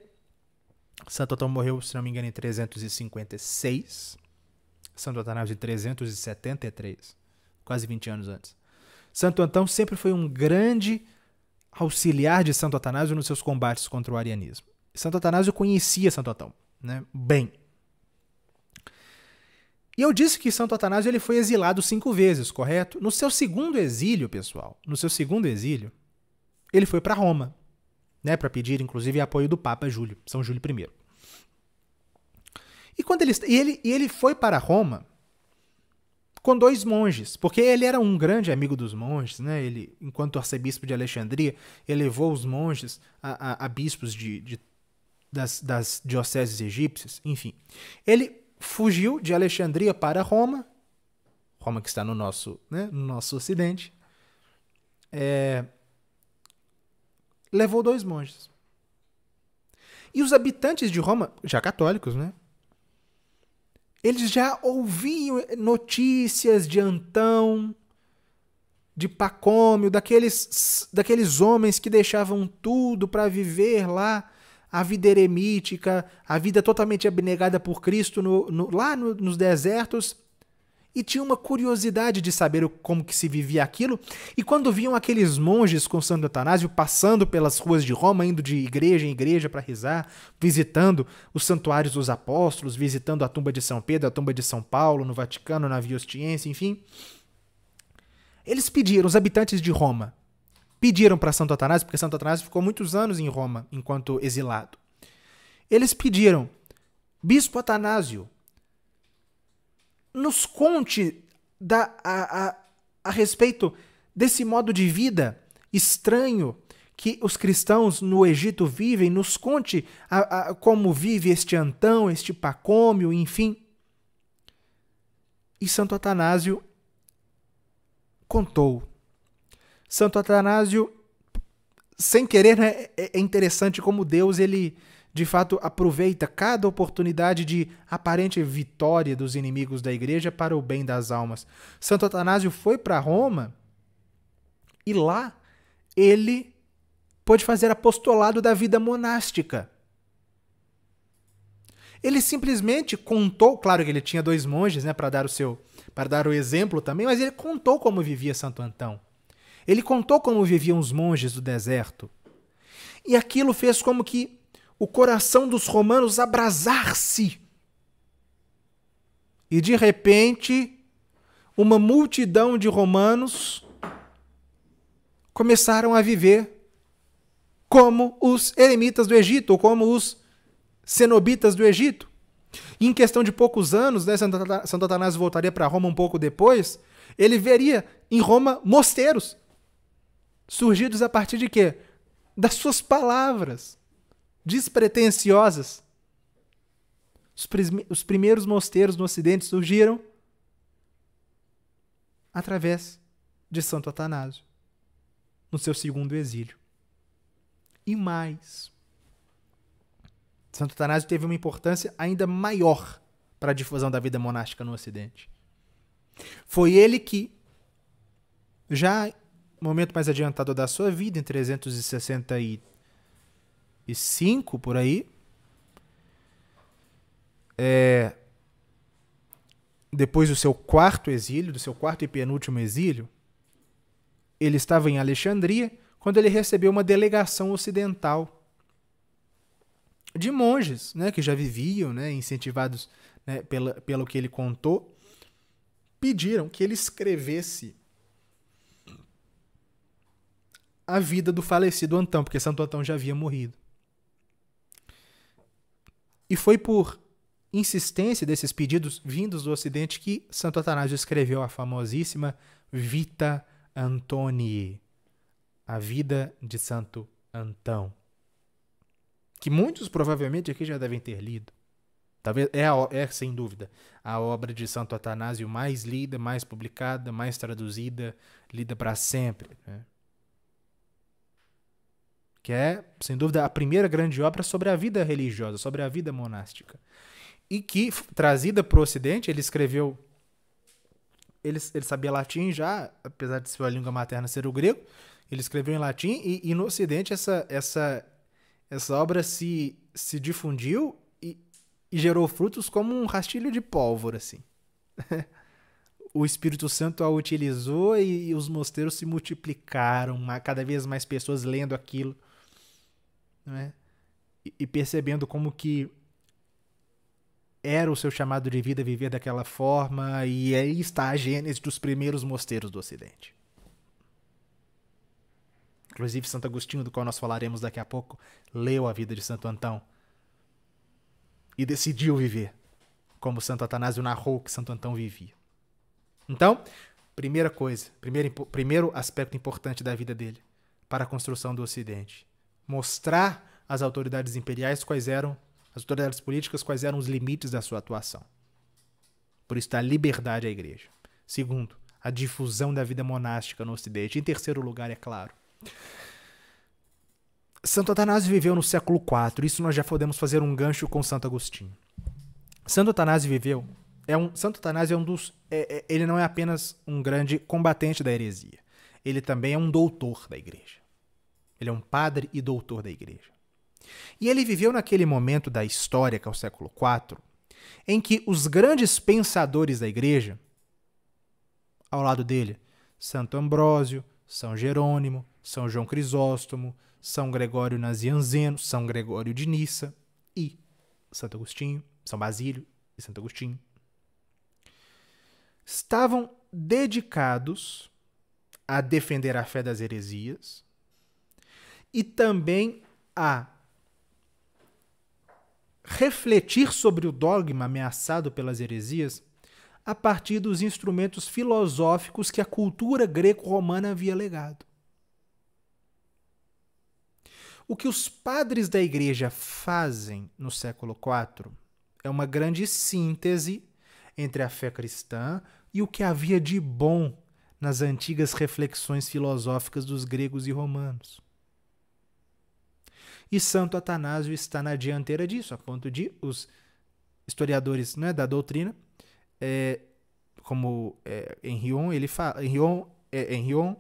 Santo Antão morreu, se não me engano, em 356, Santo Atanásio em 373, quase 20 anos antes. Santo Antão sempre foi um grande auxiliar de Santo Atanásio nos seus combates contra o arianismo. Santo Atanásio conhecia Santo Antão, né? Bem, e eu disse que Santo Atanásio ele foi exilado cinco vezes, correto? No seu segundo exílio, pessoal, no seu segundo exílio, ele foi para Roma, né, para pedir inclusive apoio do Papa Júlio, São Júlio I. E quando ele, ele, ele foi para Roma com dois monges, porque ele era um grande amigo dos monges, né? Ele, enquanto arcebispo de Alexandria, elevou os monges a, a, a bispos de, de das, das dioceses egípcias, enfim. Ele fugiu de Alexandria para Roma, Roma que está no nosso, né, no nosso ocidente, é, levou dois monges. E os habitantes de Roma, já católicos, né? Eles já ouviam notícias de Antão, de Pacômio, daqueles, daqueles homens que deixavam tudo para viver lá a vida eremítica, a vida totalmente abnegada por Cristo no, no, lá no, nos desertos. E tinha uma curiosidade de saber como que se vivia aquilo. E quando viam aqueles monges com Santo Atanásio passando pelas ruas de Roma, indo de igreja em igreja para rezar, visitando os santuários dos apóstolos, visitando a tumba de São Pedro, a tumba de São Paulo, no Vaticano, na Via Ostiense, enfim. Eles pediram, os habitantes de Roma, pediram para Santo Atanásio, porque Santo Atanásio ficou muitos anos em Roma enquanto exilado. Eles pediram, Bispo Atanásio, nos conte da, a, a, a respeito desse modo de vida estranho que os cristãos no Egito vivem, nos conte a, a, como vive este Antão, este Pacômio, enfim. E Santo Atanásio contou Santo Atanásio, sem querer, né, é, é interessante como Deus ele de fato aproveita cada oportunidade de aparente vitória dos inimigos da igreja para o bem das almas. Santo Atanásio foi para Roma e lá ele pôde fazer apostolado da vida monástica. Ele simplesmente contou, claro que ele tinha dois monges, né, para dar o seu, para dar o exemplo também, mas ele contou como vivia Santo Antão. Ele contou como viviam os monges do deserto. E aquilo fez como que o coração dos romanos abrasar-se. E de repente, uma multidão de romanos começaram a viver como os eremitas do Egito, ou como os cenobitas do Egito. E em questão de poucos anos, né, Santo Atanásio voltaria para Roma um pouco depois, ele veria em Roma mosteiros, surgidos a partir de quê? Das suas palavras despretensiosas. Os, os primeiros mosteiros no Ocidente surgiram através de Santo Atanásio, no seu segundo exílio. E mais. Santo Atanásio teve uma importância ainda maior para a difusão da vida monástica no Ocidente. Foi ele que, já momento mais adiantado da sua vida, em 365 por aí. É, depois do seu quarto exílio, do seu quarto e penúltimo exílio, ele estava em Alexandria quando ele recebeu uma delegação ocidental de monges, né, que já viviam, né, incentivados né, pela, pelo que ele contou, pediram que ele escrevesse a vida do falecido Antão, porque Santo Antão já havia morrido. E foi por insistência desses pedidos vindos do Ocidente que Santo Atanásio escreveu a famosíssima Vita Antonii, a vida de Santo Antão, que muitos provavelmente aqui já devem ter lido. Talvez é, a, é sem dúvida a obra de Santo Atanásio mais lida, mais publicada, mais traduzida, lida para sempre. Né? que é, sem dúvida, a primeira grande obra sobre a vida religiosa, sobre a vida monástica. E que, trazida para o Ocidente, ele escreveu. Ele, ele sabia latim já, apesar de sua língua materna ser o grego. Ele escreveu em latim e, e no Ocidente essa, essa, essa obra se, se difundiu e, e gerou frutos como um rastilho de pólvora, assim. o Espírito Santo a utilizou e, os mosteiros se multiplicaram, cada vez mais pessoas lendo aquilo. Né? E, e percebendo como que era o seu chamado de vida viver daquela forma, e aí está a gênese dos primeiros mosteiros do Ocidente. Inclusive, Santo Agostinho, do qual nós falaremos daqui a pouco, leu a vida de Santo Antão e decidiu viver como Santo Atanásio narrou que Santo Antão vivia. Então, primeira coisa, primeiro, primeiro aspecto importante da vida dele para a construção do Ocidente: mostrar às autoridades imperiais quais eram, às autoridades políticas, quais eram os limites da sua atuação. Por isso dá liberdade à igreja. Segundo, a difusão da vida monástica no Ocidente. Em terceiro lugar, é claro. Santo Atanásio viveu no século IV, isso nós já podemos fazer um gancho com Santo Agostinho. Santo Atanásio viveu, é um, Santo Atanásio é um dos, é, é, ele não é apenas um grande combatente da heresia, ele também é um doutor da igreja. Ele é um padre e doutor da igreja. E ele viveu naquele momento da história, que é o século IV, em que os grandes pensadores da igreja, ao lado dele, Santo Ambrósio, São Jerônimo, São João Crisóstomo, São Gregório Nazianzeno, São Gregório de Nissa e Santo Agostinho, São Basílio e Santo Agostinho, estavam dedicados a defender a fé das heresias e também a refletir sobre o dogma ameaçado pelas heresias a partir dos instrumentos filosóficos que a cultura greco-romana havia legado. O que os padres da igreja fazem no século IV é uma grande síntese entre a fé cristã e o que havia de bom nas antigas reflexões filosóficas dos gregos e romanos e Santo Atanásio está na dianteira disso, a ponto de os historiadores né, da doutrina, é, como é, Henrion, ele fala, Henrion, é, Henrion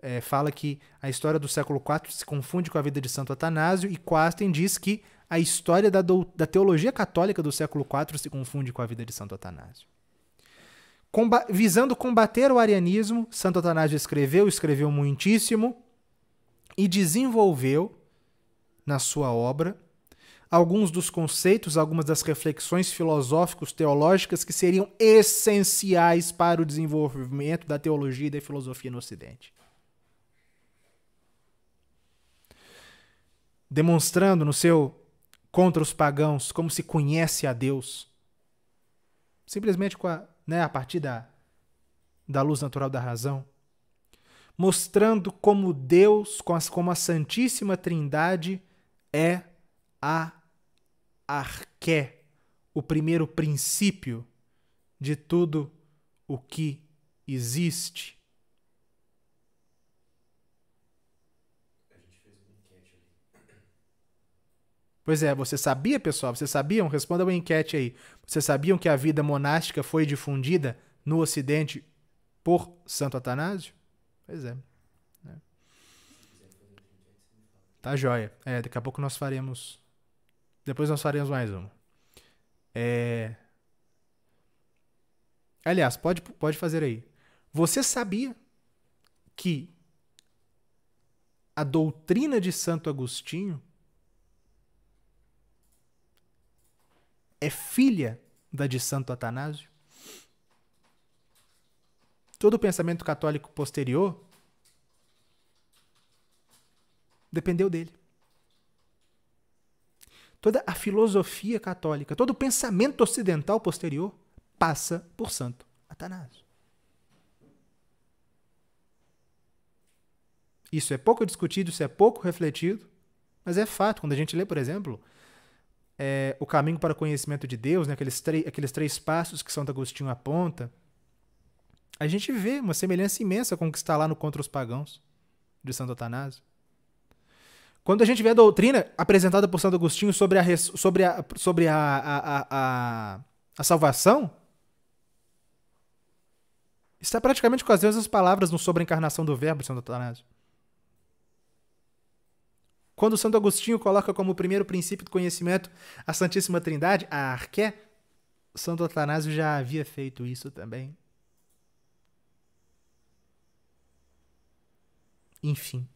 é, fala que a história do século IV se confunde com a vida de Santo Atanásio e Quasten diz que a história da, do, da teologia católica do século IV se confunde com a vida de Santo Atanásio. Comba visando combater o arianismo, Santo Atanásio escreveu, escreveu muitíssimo e desenvolveu na sua obra, alguns dos conceitos, algumas das reflexões filosóficos teológicas que seriam essenciais para o desenvolvimento da teologia e da filosofia no Ocidente. Demonstrando no seu Contra os Pagãos como se conhece a Deus, simplesmente a, né, a partir da, da luz natural da razão, mostrando como Deus, como a Santíssima Trindade, é a arqué, o primeiro princípio de tudo o que existe. Pois é, você sabia, pessoal? Vocês sabiam? Responda uma enquete aí. Vocês sabiam que a vida monástica foi difundida no Ocidente por Santo Atanásio? Pois é. Tá joia. É, daqui a pouco nós faremos. Depois nós faremos mais uma. É. Aliás, pode, pode fazer aí. Você sabia que a doutrina de Santo Agostinho é filha da de Santo Atanásio? Todo o pensamento católico posterior dependeu dele. Toda a filosofia católica, todo o pensamento ocidental posterior passa por Santo Atanásio. Isso é pouco discutido, isso é pouco refletido, mas é fato. Quando a gente lê, por exemplo, é, O Caminho para o Conhecimento de Deus, né, aqueles, aqueles três passos que Santo Agostinho aponta, a gente vê uma semelhança imensa com o que está lá no Contra os Pagãos, de Santo Atanásio. Quando a gente vê a doutrina apresentada por Santo Agostinho sobre a, sobre a, sobre a, a, a, a salvação, está praticamente com as mesmas palavras no sobre a encarnação do verbo Santo Atanásio. Quando Santo Agostinho coloca como primeiro princípio do conhecimento a Santíssima Trindade, a arqué, Santo Atanásio já havia feito isso também. Enfim.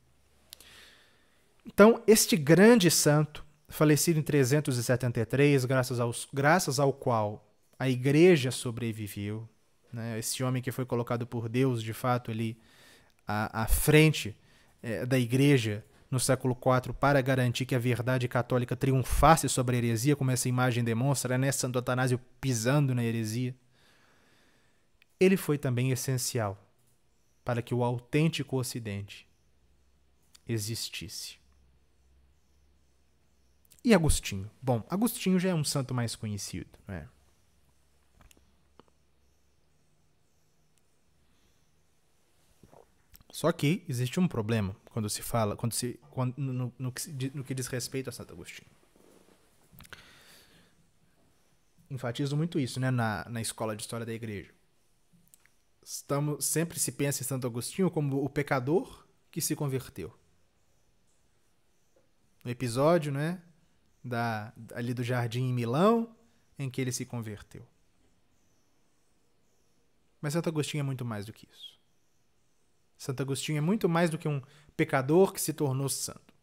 Então, este grande santo, falecido em 373, graças, aos, graças ao qual a igreja sobreviveu, né? esse homem que foi colocado por Deus, de fato, ali à, à frente é, da igreja no século IV para garantir que a verdade católica triunfasse sobre a heresia, como essa imagem demonstra, né? Santo Atanásio pisando na heresia. Ele foi também essencial para que o autêntico Ocidente existisse. E Agostinho? Bom, Agostinho já é um santo mais conhecido, né? Só que existe um problema quando se fala, quando se, quando, no, no, no, que, no que diz respeito a Santo Agostinho. Enfatizo muito isso, né, na, na escola de história da igreja. Estamos, sempre se pensa em Santo Agostinho como o pecador que se converteu. No episódio, né, da, ali do jardim em Milão, em que ele se converteu. Mas Santo Agostinho é muito mais do que isso. Santo Agostinho é muito mais do que um pecador que se tornou santo.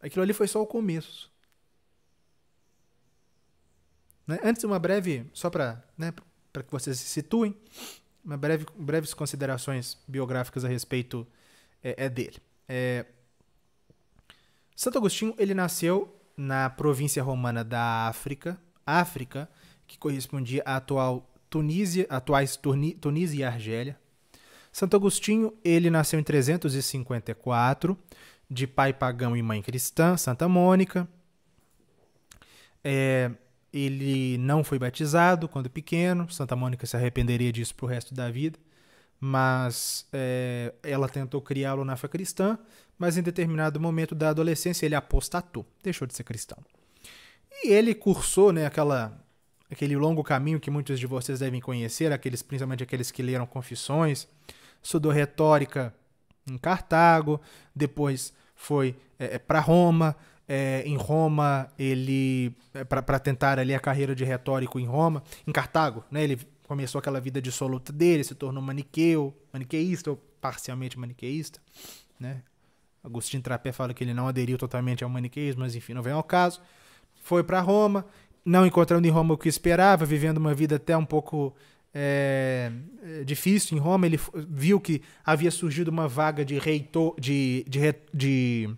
Aquilo ali foi só o começo. Né? Antes, uma breve, só para né, que vocês se situem, uma breve, breves considerações biográficas a respeito é, é dele. É, Santo Agostinho, ele nasceu na província romana da África, África, que correspondia à atual Tunísia, atuais Tunísia e Argélia. Santo Agostinho, ele nasceu em 354, de pai pagão e mãe cristã, Santa Mônica. É, ele não foi batizado quando pequeno, Santa Mônica se arrependeria disso pro resto da vida mas é, ela tentou criá-lo na fé cristã, mas em determinado momento da adolescência ele apostatou, deixou de ser cristão. E ele cursou né, aquela, aquele longo caminho que muitos de vocês devem conhecer, aqueles principalmente aqueles que leram Confissões, estudou retórica em Cartago, depois foi é, é para Roma, é, em Roma ele é, para tentar ali a carreira de retórico em Roma, em Cartago, né? Ele começou aquela vida dissoluta dele, se tornou maniqueu, maniqueísta ou parcialmente maniqueísta, né? Agostinho Trapé fala que ele não aderiu totalmente ao maniqueísmo, mas enfim, não vem ao caso. Foi para Roma, não encontrando em Roma o que esperava, vivendo uma vida até um pouco é, é difícil em Roma. Ele viu que havia surgido uma vaga de reitor, de, de, de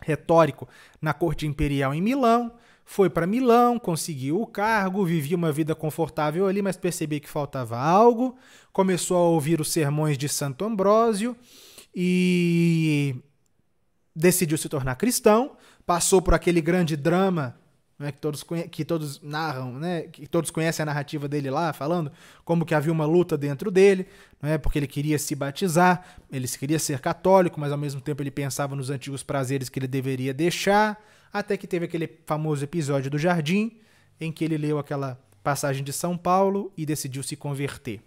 retórico na corte imperial em Milão foi para Milão, conseguiu o cargo, vivia uma vida confortável ali, mas percebia que faltava algo, começou a ouvir os sermões de Santo Ambrósio e decidiu se tornar cristão, passou por aquele grande drama né, que, todos que todos narram, né, que todos conhecem a narrativa dele lá, falando como que havia uma luta dentro dele, né, porque ele queria se batizar, ele queria ser católico, mas ao mesmo tempo ele pensava nos antigos prazeres que ele deveria deixar, até que teve aquele famoso episódio do jardim, em que ele leu aquela passagem de São Paulo e decidiu se converter.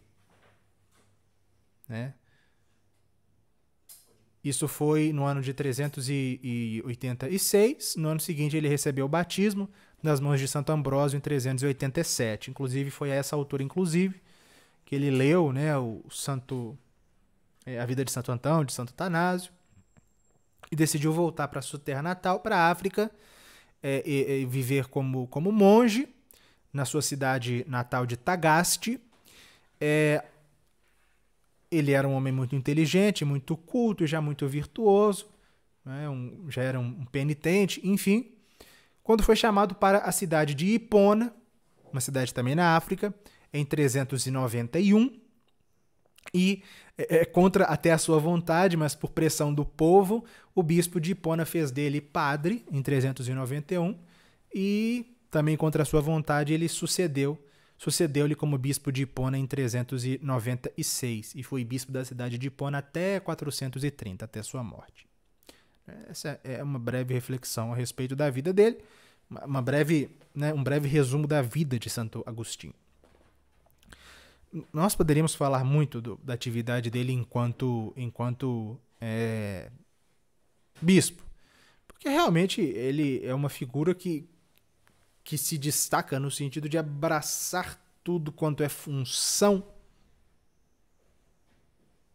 Né? Isso foi no ano de 386. No ano seguinte, ele recebeu o batismo nas mãos de Santo Ambrósio em 387. Inclusive, foi a essa altura, inclusive, que ele leu né, o Santo, é, a vida de Santo Antão, de Santo Atanásio e decidiu voltar para sua terra natal, para a África, é, e, e viver como, como monge na sua cidade natal de Tagaste. É, ele era um homem muito inteligente, muito culto, já muito virtuoso, né? um, já era um penitente, enfim. Quando foi chamado para a cidade de Hipona, uma cidade também na África, em 391, e é, é, contra até a sua vontade, mas por pressão do povo, o bispo de Hipona fez dele padre em 391 e também contra a sua vontade ele sucedeu sucedeu-lhe como bispo de Hipona em 396 e foi bispo da cidade de Hipona até 430, até sua morte. Essa é uma breve reflexão a respeito da vida dele, uma breve, né, um breve resumo da vida de Santo Agostinho nós poderíamos falar muito do, da atividade dele enquanto, enquanto é, bispo, porque realmente ele é uma figura que, que se destaca no sentido de abraçar tudo quanto é função,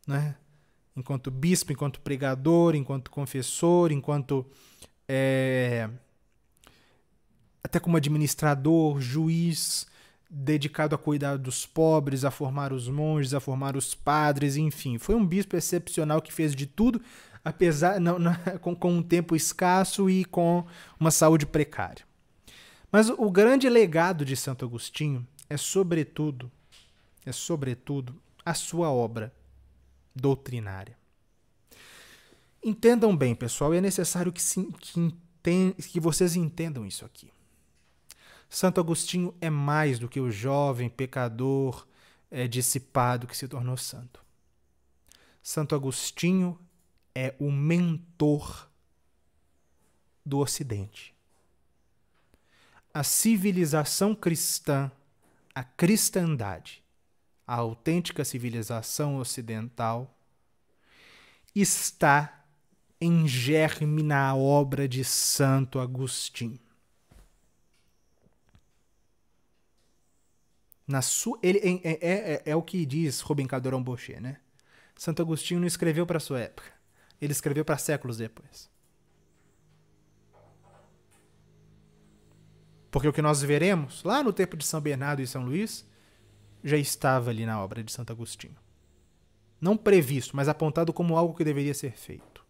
né? enquanto bispo, enquanto pregador, enquanto confessor, enquanto é, até como administrador, juiz, dedicado a cuidar dos pobres, a formar os monges, a formar os padres, enfim. Foi um bispo excepcional que fez de tudo, apesar não, não, com, com um tempo escasso e com uma saúde precária. Mas o grande legado de Santo Agostinho é sobretudo, é sobretudo a sua obra doutrinária. Entendam bem, pessoal, e é necessário que, se, que, enten, que vocês entendam isso aqui. Santo Agostinho é mais do que o jovem pecador é, dissipado que se tornou santo. Santo Agostinho é o mentor do Ocidente. A civilização cristã, a cristandade, a autêntica civilização ocidental, está em germe na obra de Santo Agostinho. Na sua, ele é, é, é, é o que diz Rubem Cadorão Boucher, né? Santo Agostinho não escreveu para sua época. Ele escreveu para séculos depois. Porque o que nós veremos lá no tempo de São Bernardo e São Luís já estava ali na obra de Santo Agostinho. Não previsto, mas apontado como algo que deveria ser feito.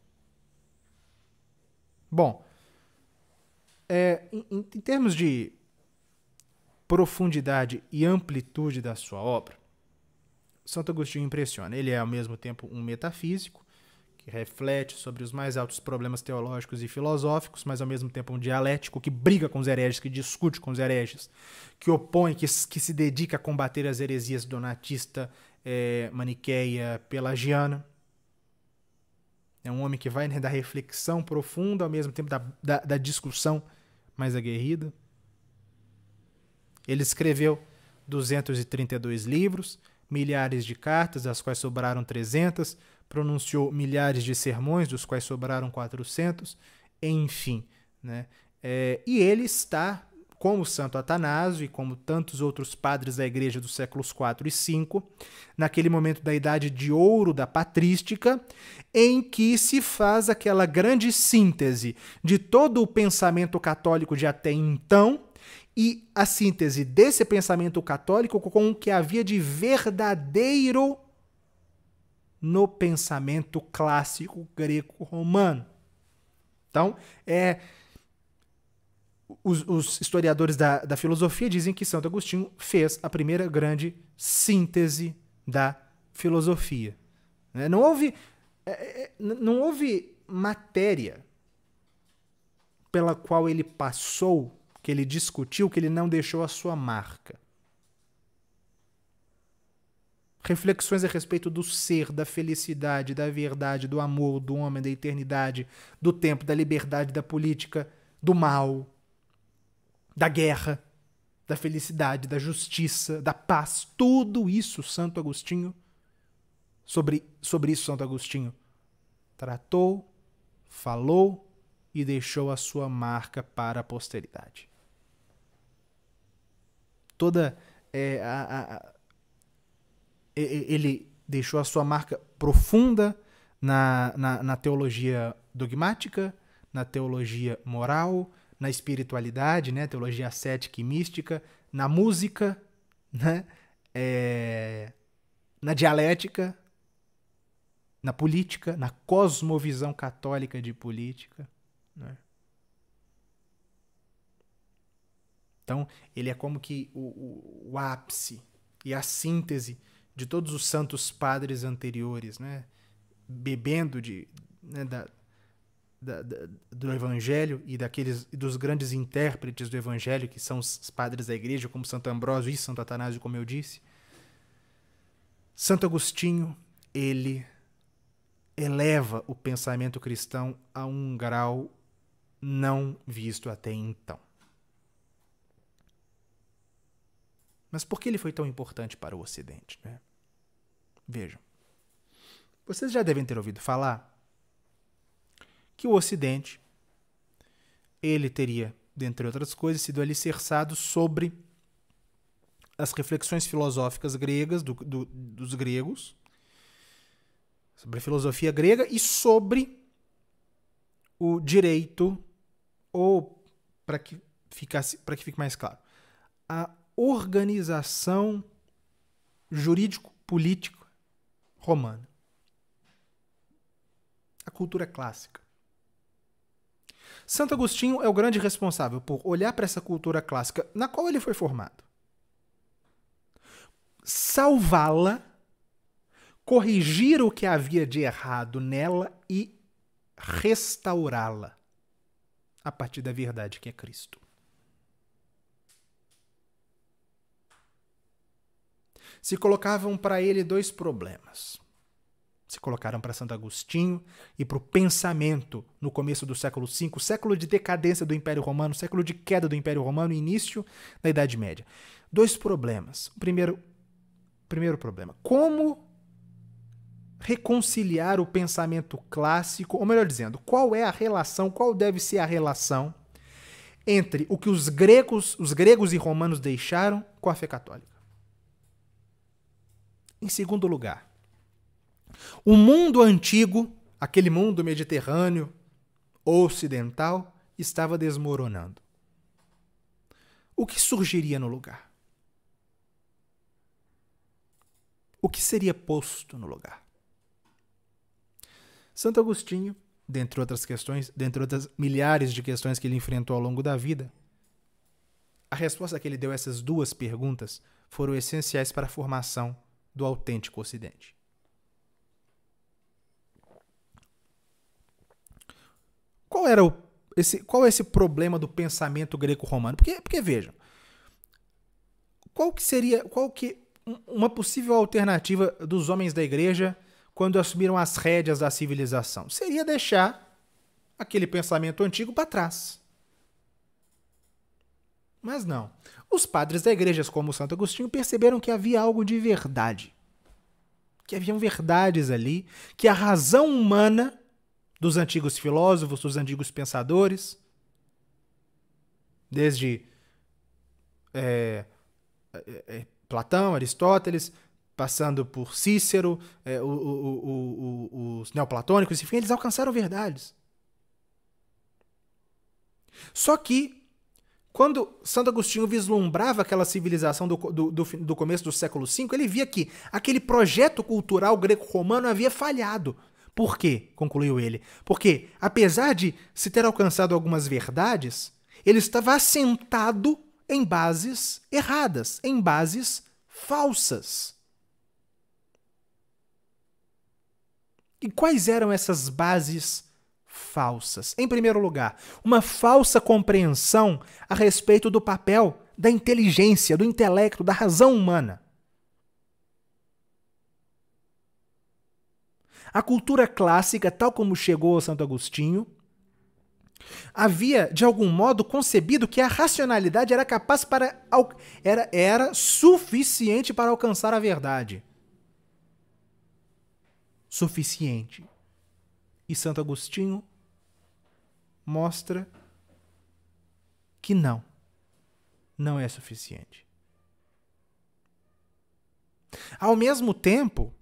Bom, é, em, em termos de profundidade e amplitude da sua obra, Santo Agostinho impressiona. Ele é ao mesmo tempo um metafísico, que reflete sobre os mais altos problemas teológicos e filosóficos, mas ao mesmo tempo um dialético que briga com os hereges, que discute com os hereges, que opõe, que, que se dedica a combater as heresias donatista, é, eh, maniqueia, pelagiana. É um homem que vai né, da reflexão profunda, ao mesmo tempo da, da, da discussão mais aguerrida. Ele escreveu 232 livros, milhares de cartas, das quais sobraram 300, pronunciou milhares de sermões, dos quais sobraram 400, enfim. Né? É, e ele está, como Santo Atanásio e como tantos outros padres da igreja dos séculos 4 e 5, naquele momento da Idade de Ouro da Patrística, em que se faz aquela grande síntese de todo o pensamento católico de até então e a síntese desse pensamento católico com o que havia de verdadeiro no pensamento clássico greco-romano. Então, é, os, os historiadores da, da filosofia dizem que Santo Agostinho fez a primeira grande síntese da filosofia. Né? Não houve, é, é, é, não houve matéria pela qual ele passou que ele discutiu, que ele não deixou a sua marca. Reflexões a respeito do ser, da felicidade, da verdade, do amor, do homem, da eternidade, do tempo, da liberdade, da política, do mal, da guerra, da felicidade, da justiça, da paz. Tudo isso, Santo Agostinho, sobre, sobre isso, Santo Agostinho tratou, falou e deixou a sua marca para a posteridade toda é, a, a, ele deixou a sua marca profunda na, na, na teologia dogmática, na teologia moral, na espiritualidade, né? Teologia ascética e mística, na música, né? É, na dialética, na política, na cosmovisão católica de política. Né? Então, ele é como que o, o, o ápice e a síntese de todos os santos padres anteriores, né? bebendo de, né, da, da, da, do Evangelho e daqueles dos grandes intérpretes do Evangelho, que são os padres da igreja, como Santo Ambrósio e Santo Atanásio, como eu disse. Santo Agostinho, ele eleva o pensamento cristão a um grau não visto até então. Mas por que ele foi tão importante para o Ocidente? Né? Vejam, vocês já devem ter ouvido falar que o Ocidente ele teria, dentre outras coisas, sido alicerçado sobre as reflexões filosóficas gregas do, do, dos gregos, sobre a filosofia grega e sobre o direito, ou para que ficasse, para que fique mais claro, a organização jurídico-político romana. A cultura clássica. Santo Agostinho é o grande responsável por olhar para essa cultura clássica na qual ele foi formado, salvá-la, corrigir o que havia de errado nela e restaurá-la a partir da verdade que é Cristo. se colocavam para ele dois problemas. Se colocaram para Santo Agostinho e para o pensamento no começo do século V, século de decadência do Império Romano, século de queda do Império Romano, início da Idade Média. Dois problemas. O primeiro, primeiro problema: como reconciliar o pensamento clássico, ou melhor dizendo, qual é a relação, qual deve ser a relação entre o que os gregos, os gregos e romanos deixaram com a fé católica. Em segundo lugar, o mundo antigo, aquele mundo mediterrâneo ocidental, estava desmoronando. O que surgiria no lugar? O que seria posto no lugar? Santo Agostinho, dentre outras questões, dentre outras milhares de questões que ele enfrentou ao longo da vida, a resposta que ele deu a essas duas perguntas foram essenciais para a formação do autêntico Ocidente. Qual era o, esse, qual é esse problema do pensamento greco-romano? Porque, porque vejam, qual que seria, qual que uma possível alternativa dos homens da igreja quando assumiram as rédeas da civilização? Seria deixar aquele pensamento antigo para trás. Mas não. Os padres da igreja, como Santo Agostinho, perceberam que havia algo de verdade. Que haviam verdades ali, que a razão humana dos antigos filósofos, dos antigos pensadores, desde é, é, é Platão, Aristóteles, passando por Cícero, é, o, o, o, os neoplatônicos, enfim, eles alcançaram verdades. Só que quando Santo Agostinho vislumbrava aquela civilização do, do, do, do começo do século V, ele via que aquele projeto cultural greco-romano havia falhado. Por quê? concluiu ele. Porque, apesar de se ter alcançado algumas verdades, ele estava assentado em bases erradas, em bases falsas. E quais eram essas bases falsas. Em primeiro lugar, uma falsa compreensão a respeito do papel da inteligência, do intelecto, da razão humana. A cultura clássica, tal como chegou a Santo Agostinho, havia, de algum modo, concebido que a racionalidade era capaz para. era, era suficiente para alcançar a verdade. Suficiente. E Santo Agostinho mostra que não, não é suficiente. Ao mesmo tempo,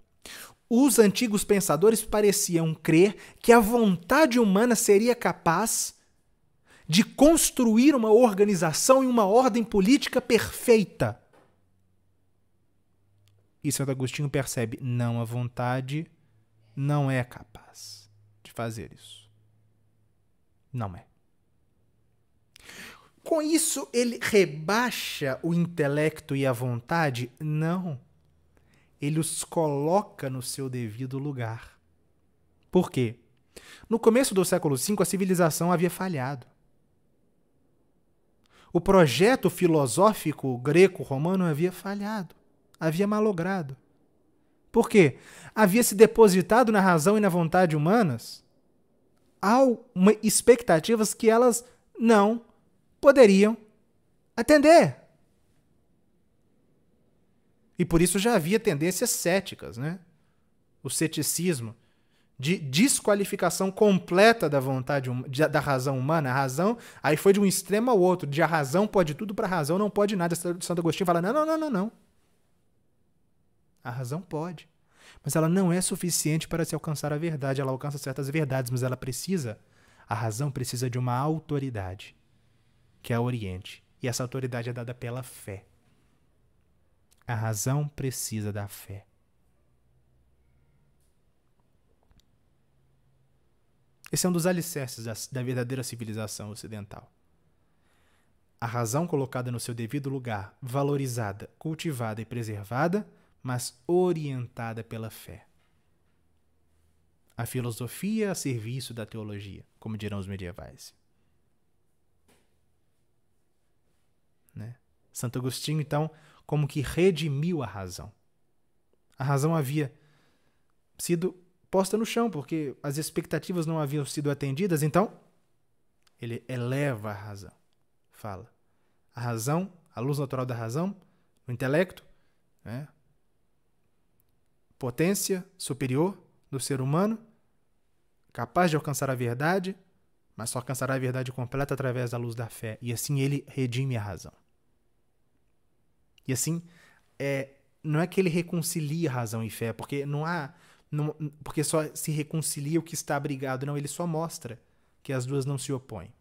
os antigos pensadores pareciam crer que a vontade humana seria capaz de construir uma organização e uma ordem política perfeita. É e Santo Agostinho percebe: não, a vontade não é capaz de fazer isso. Não é. Com isso, ele rebaixa o intelecto e a vontade? Não. Ele os coloca no seu devido lugar. Por quê? No começo do século V, a civilização havia falhado. O projeto filosófico greco-romano havia falhado, havia malogrado. Por quê? Havia se depositado na razão e na vontade humanas há uma, expectativas que elas não poderiam atender. E por isso já havia tendências céticas, né? O ceticismo de desqualificação completa da vontade hum, da razão humana, a razão, aí foi de um extremo ao outro, de a razão pode tudo para a razão não pode nada. Santo Agostinho fala: "Não, não, não, não, não. A razão pode mas ela não é suficiente para se alcançar a verdade. Ela alcança certas verdades, mas ela precisa, a razão precisa de uma autoridade, que é a Oriente. E essa autoridade é dada pela fé. A razão precisa da fé. Esse é um dos alicerces da, da verdadeira civilização ocidental. A razão colocada no seu devido lugar, valorizada, cultivada e preservada mas orientada pela fé. A filosofia a serviço da teologia, como dirão os medievais. Né? Santo Agostinho, então, como que redimiu a razão. A razão havia sido posta no chão, porque as expectativas não haviam sido atendidas, então ele eleva a razão. Fala. A razão, a luz natural da razão, o intelecto, né? potência superior do ser humano, capaz de alcançar a verdade, mas só alcançará a verdade completa através da luz da fé. E assim ele redime a razão. E assim, é, não é que ele reconcilia razão e fé, porque não há. Não, porque só se reconcilia o que está abrigado. Não, ele só mostra que as duas não se opõem.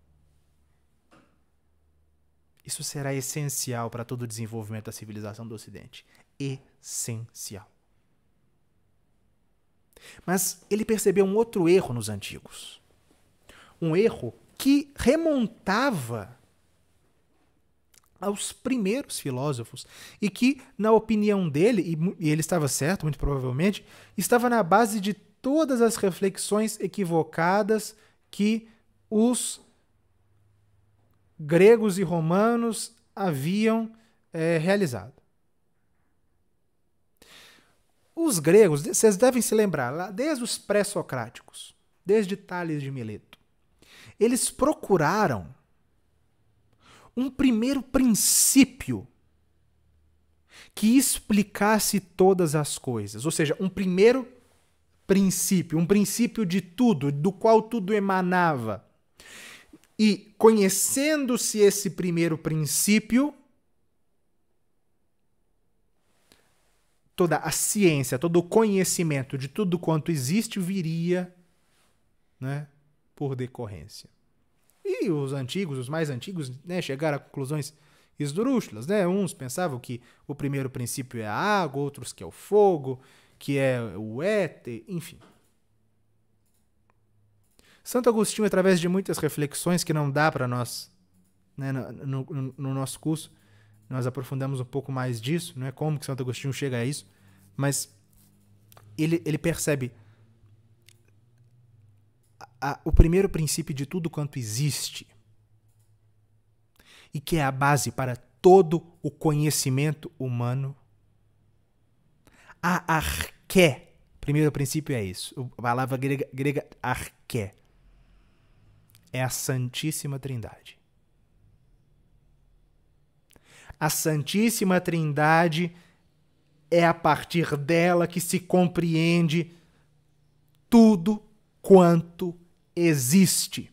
Isso será essencial para todo o desenvolvimento da civilização do Ocidente. Essencial. Mas ele percebeu um outro erro nos antigos. Um erro que remontava aos primeiros filósofos e que, na opinião dele, e ele estava certo, muito provavelmente, estava na base de todas as reflexões equivocadas que os gregos e romanos haviam é, realizado. Os gregos, vocês devem se lembrar, desde os pré-socráticos, desde Tales de Mileto, eles procuraram um primeiro princípio que explicasse todas as coisas, ou seja, um primeiro princípio, um princípio de tudo, do qual tudo emanava. E conhecendo-se esse primeiro princípio, toda a ciência, todo o conhecimento de tudo quanto existe viria né, por decorrência. E os antigos, os mais antigos, né, chegaram a conclusões esdrúxulas. Né? Uns pensavam que o primeiro princípio é a água, outros que é o fogo, que é o éter, enfim. Santo Agostinho, através de muitas reflexões que não dá para nós, né, no, no, no nosso curso, nós aprofundamos um pouco mais disso, não é como que Santo Agostinho chega a isso, mas ele, ele percebe a, a, o primeiro princípio de tudo quanto existe e que é a base para todo o conhecimento humano. A arqué, primeiro princípio é isso, a palavra grega, grega arqué, é a Santíssima Trindade. A Santíssima Trindade é a partir dela que se compreende tudo quanto existe.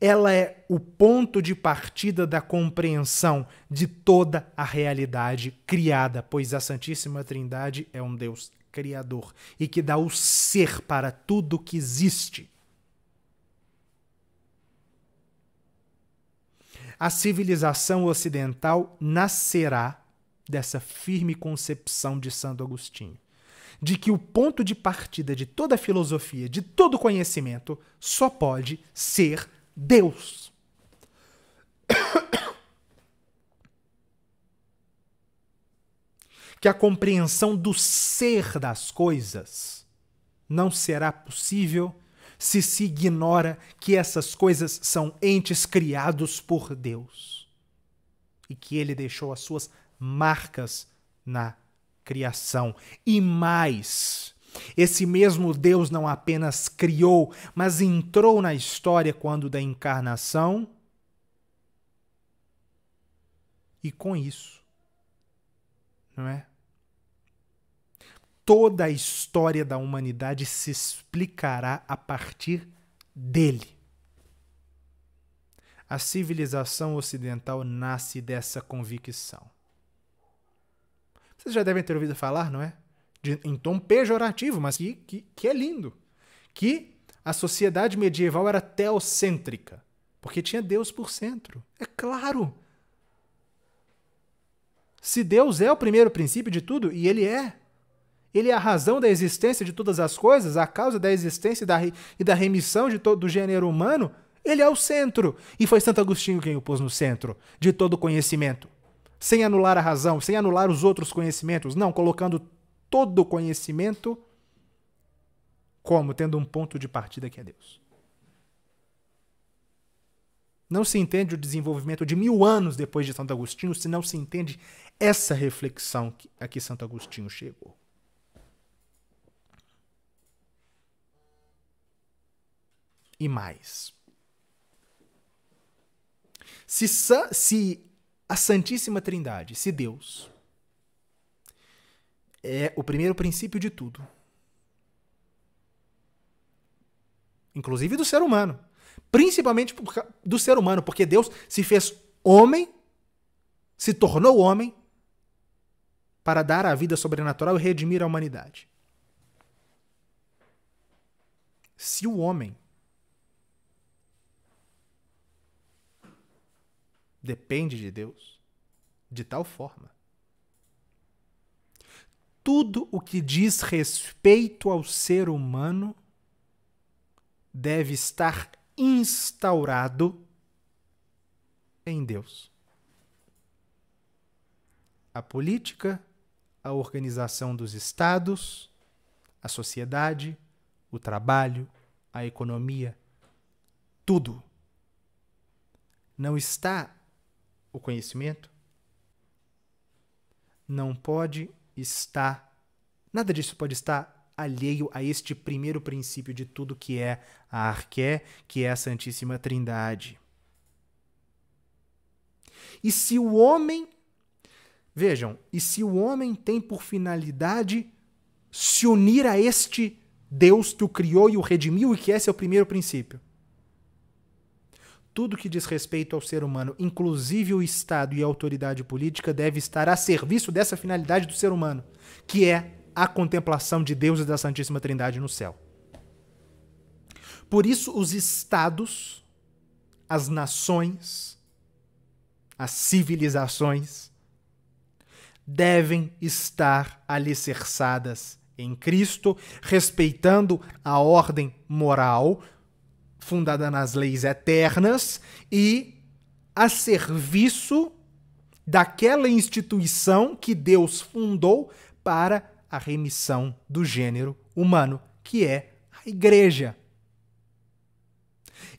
Ela é o ponto de partida da compreensão de toda a realidade criada, pois a Santíssima Trindade é um Deus criador e que dá o ser para tudo que existe. A civilização ocidental nascerá dessa firme concepção de Santo Agostinho, de que o ponto de partida de toda filosofia, de todo conhecimento, só pode ser Deus. Que a compreensão do ser das coisas não será possível se se ignora que essas coisas são entes criados por Deus e que ele deixou as suas marcas na criação. E mais, esse mesmo Deus não apenas criou, mas entrou na história quando da encarnação. E com isso, não é? toda a história da humanidade se explicará a partir dele. A civilização ocidental nasce dessa convicção. Vocês já devem ter ouvido falar, não é? De, em tom pejorativo, mas que, que, que é lindo. Que a sociedade medieval era teocêntrica, porque tinha Deus por centro. É claro. Se Deus é o primeiro princípio de tudo, e ele é, ele é a razão da existência de todas as coisas, a causa da existência e da, re, e da remissão de todo o gênero humano. Ele é o centro. E foi Santo Agostinho quem o pôs no centro de todo o conhecimento. Sem anular a razão, sem anular os outros conhecimentos, não, colocando todo conhecimento como tendo um ponto de partida que é Deus. Não se entende o desenvolvimento de mil anos depois de Santo Agostinho se não se entende essa reflexão a que Santo Agostinho chegou. e mais. Se, se a Santíssima Trindade, se Deus, é o primeiro princípio de tudo, inclusive do ser humano, principalmente do ser humano, porque Deus se fez homem, se tornou homem para dar a vida sobrenatural e redimir a humanidade. Se o homem depende de Deus de tal forma. Tudo o que diz respeito ao ser humano deve estar instaurado em Deus. A política, a organização dos estados, a sociedade, o trabalho, a economia, tudo não está o conhecimento? Não pode estar. Nada disso pode estar alheio a este primeiro princípio de tudo que é a Arqué, que é a Santíssima Trindade. E se o homem. Vejam, e se o homem tem por finalidade se unir a este Deus que o criou e o redimiu e que esse é o primeiro princípio? tudo que diz respeito ao ser humano, inclusive o Estado e a autoridade política, deve estar a serviço dessa finalidade do ser humano, que é a contemplação de Deus e da Santíssima Trindade no céu. Por isso, os Estados, as nações, as civilizações, devem estar alicerçadas em Cristo, respeitando a ordem moral, fundada nas leis eternas e a serviço daquela instituição que Deus fundou para a remissão do gênero humano, que é a igreja.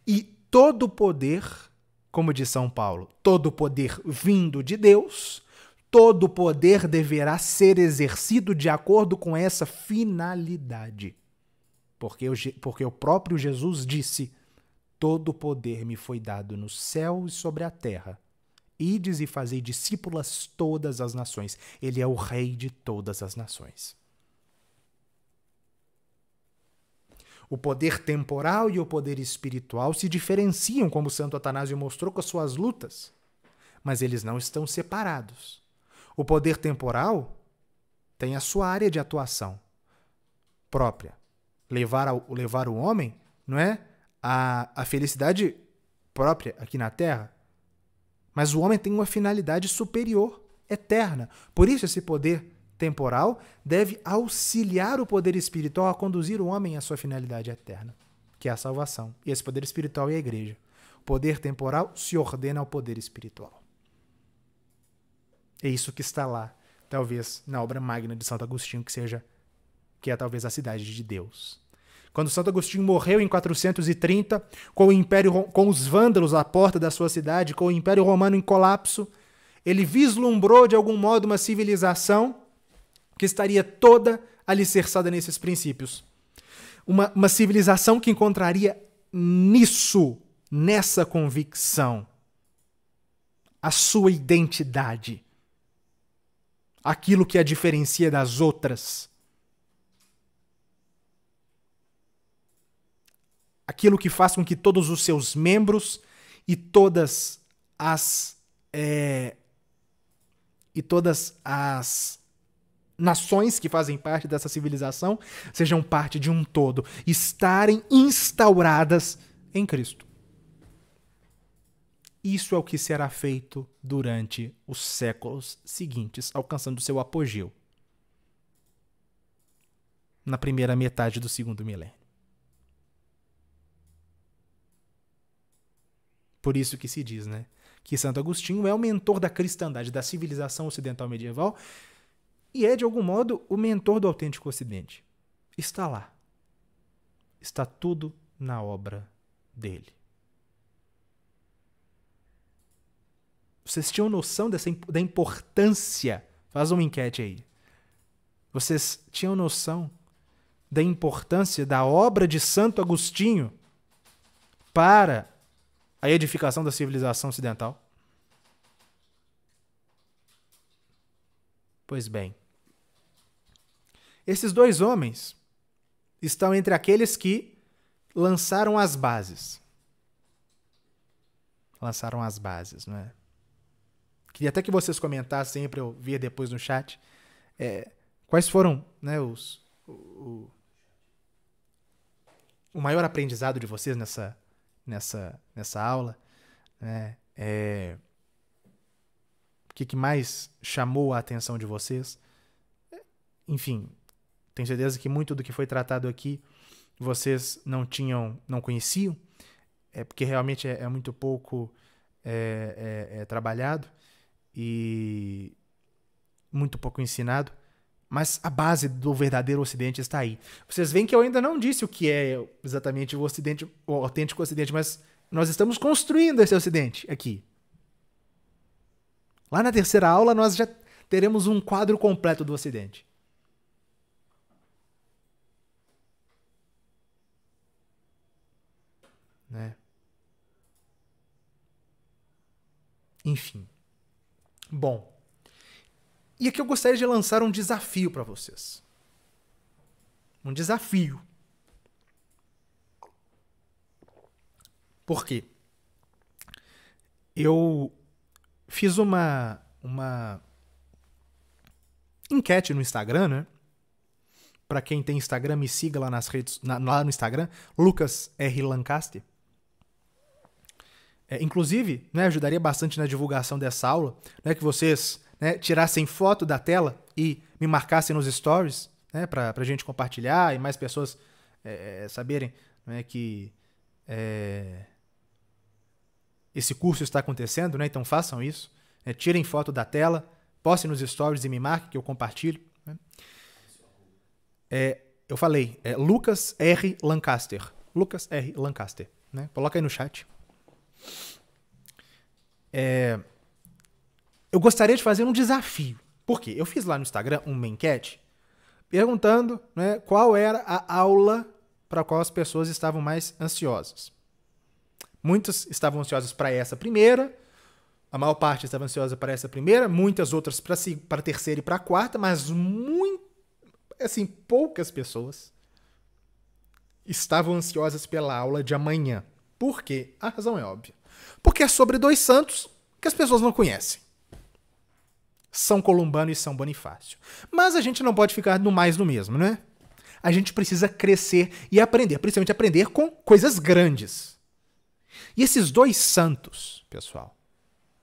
E todo poder, como diz São Paulo, todo poder vindo de Deus, todo poder deverá ser exercido de acordo com essa finalidade. Porque, eu, porque o próprio Jesus disse: Todo o poder me foi dado no céu e sobre a terra. Ides e fazei discípulas todas as nações. Ele é o Rei de todas as nações. O poder temporal e o poder espiritual se diferenciam, como Santo Atanásio mostrou com as suas lutas, mas eles não estão separados. O poder temporal tem a sua área de atuação própria, levar, ao, levar o homem, não é, a, a felicidade própria aqui na Terra, mas o homem tem uma finalidade superior, eterna. Por isso, esse poder temporal deve auxiliar o poder espiritual a conduzir o homem à sua finalidade eterna, que é a salvação. E esse poder espiritual é a igreja. O poder temporal se ordena ao poder espiritual. É isso que está lá, talvez, na obra magna de Santo Agostinho, que seja que é talvez a cidade de Deus. Quando Santo Agostinho morreu em 430, com o Império com os vândalos à porta da sua cidade, com o Império Romano em colapso, ele vislumbrou de algum modo uma civilização que estaria toda alicerçada nesses princípios. Uma, uma civilização que encontraria nisso, nessa convicção, a sua identidade, aquilo que a diferencia das outras aquilo que faz com que todos os seus membros e todas as é, e todas as nações que fazem parte dessa civilização sejam parte de um todo, estarem instauradas em Cristo. Isso é o que será feito durante os séculos seguintes, alcançando seu apogeu na primeira metade do segundo milênio. Por isso que se diz, né? Que Santo Agostinho é o mentor da cristandade, da civilização ocidental medieval, e é, de algum modo, o mentor do autêntico ocidente. Está lá. Está tudo na obra dele. Vocês tinham noção dessa, da importância? Faz uma enquete aí. Vocês tinham noção da importância da obra de Santo Agostinho para a edificação da civilização ocidental? Pois bem, esses dois homens estão entre aqueles que lançaram as bases. Lançaram as bases, não é? Queria até que vocês comentassem para eu ver depois no chat é, quais foram né, os, o, o, o maior aprendizado de vocês nessa, nessa, nessa aula. Né? É... O que, que mais chamou a atenção de vocês? É, enfim, tenho certeza que muito do que foi tratado aqui vocês não tinham, não conheciam, é porque realmente é, é muito pouco é, é, é trabalhado e muito pouco ensinado. Mas a base do verdadeiro Ocidente está aí. Vocês veem que eu ainda não disse o que é exatamente o Ocidente, o autêntico Ocidente, mas nós estamos construindo esse Ocidente aqui. Lá na terceira aula nós já teremos um quadro completo do Ocidente. Né? Enfim. Bom. E aqui eu gostaria de lançar um desafio para vocês. Um desafio. Por quê? Eu fiz uma uma enquete no Instagram, né? Para quem tem Instagram, me siga lá nas redes, na, lá no Instagram, Lucas R Lancaster. É, inclusive, né, ajudaria bastante na divulgação dessa aula, né, que vocês né, tirassem foto da tela e me marcassem nos stories, né, para a gente compartilhar e mais pessoas é, saberem né, que é, esse curso está acontecendo, né, então façam isso. Né, tirem foto da tela, postem nos stories e me marquem que eu compartilho. Né. É, eu falei, é Lucas R. Lancaster. Lucas R. Lancaster. Né? Coloca aí no chat. É, eu gostaria de fazer um desafio. Por quê? Eu fiz lá no Instagram uma enquete perguntando né, qual era a aula para a qual as pessoas estavam mais ansiosas. Muitas estavam ansiosas para essa primeira, a maior parte estava ansiosa para essa primeira, muitas outras para a terceira e para a quarta, mas muito, assim, poucas pessoas estavam ansiosas pela aula de amanhã. Por quê? A razão é óbvia. Porque é sobre dois santos que as pessoas não conhecem. São Columbano e São Bonifácio. Mas a gente não pode ficar no mais no mesmo, né? A gente precisa crescer e aprender, principalmente aprender com coisas grandes. E esses dois santos, pessoal,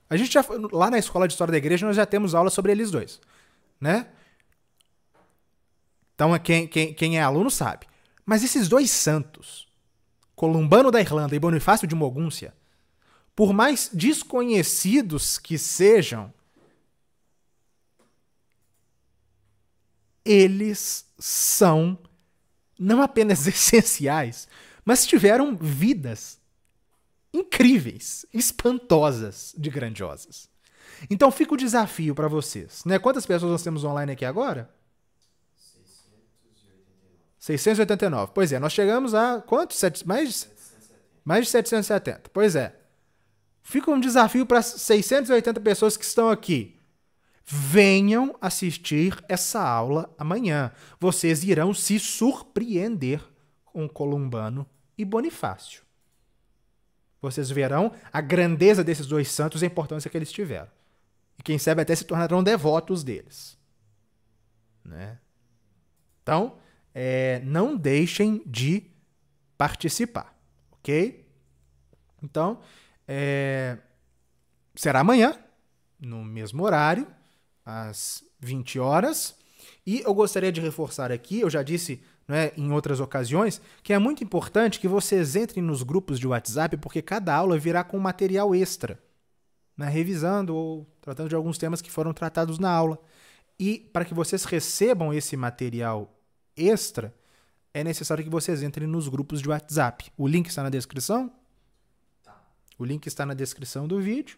a gente já lá na escola de história da igreja nós já temos aula sobre eles dois, né? Então é quem, quem, quem é aluno sabe. Mas esses dois santos, Columbano da Irlanda e Bonifácio de Mogúncia, por mais desconhecidos que sejam, eles são não apenas essenciais, mas tiveram vidas incríveis, espantosas de grandiosas. Então fica o desafio para vocês. Né? Quantas pessoas nós temos online aqui agora? 689. 689. Pois é, nós chegamos a quantos? Sete, mais, 770. mais de 770. Pois é. Fica um desafio para 680 pessoas que estão aqui. Venham assistir essa aula amanhã. Vocês irão se surpreender com Columbano e Bonifácio. Vocês verão a grandeza desses dois santos e a importância que eles tiveram. E quem sabe até se tornarão devotos deles. Né? Então, é, não deixem de participar, ok? Então, é, será amanhã, no mesmo horário, às 20 horas. E eu gostaria de reforçar aqui, eu já disse né, em outras ocasiões, que é muito importante que vocês entrem nos grupos de WhatsApp, porque cada aula virá com material extra, né, revisando ou tratando de alguns temas que foram tratados na aula. E para que vocês recebam esse material extra, é necessário que vocês entrem nos grupos de WhatsApp. O link está na descrição? Tá. O link está na descrição do vídeo,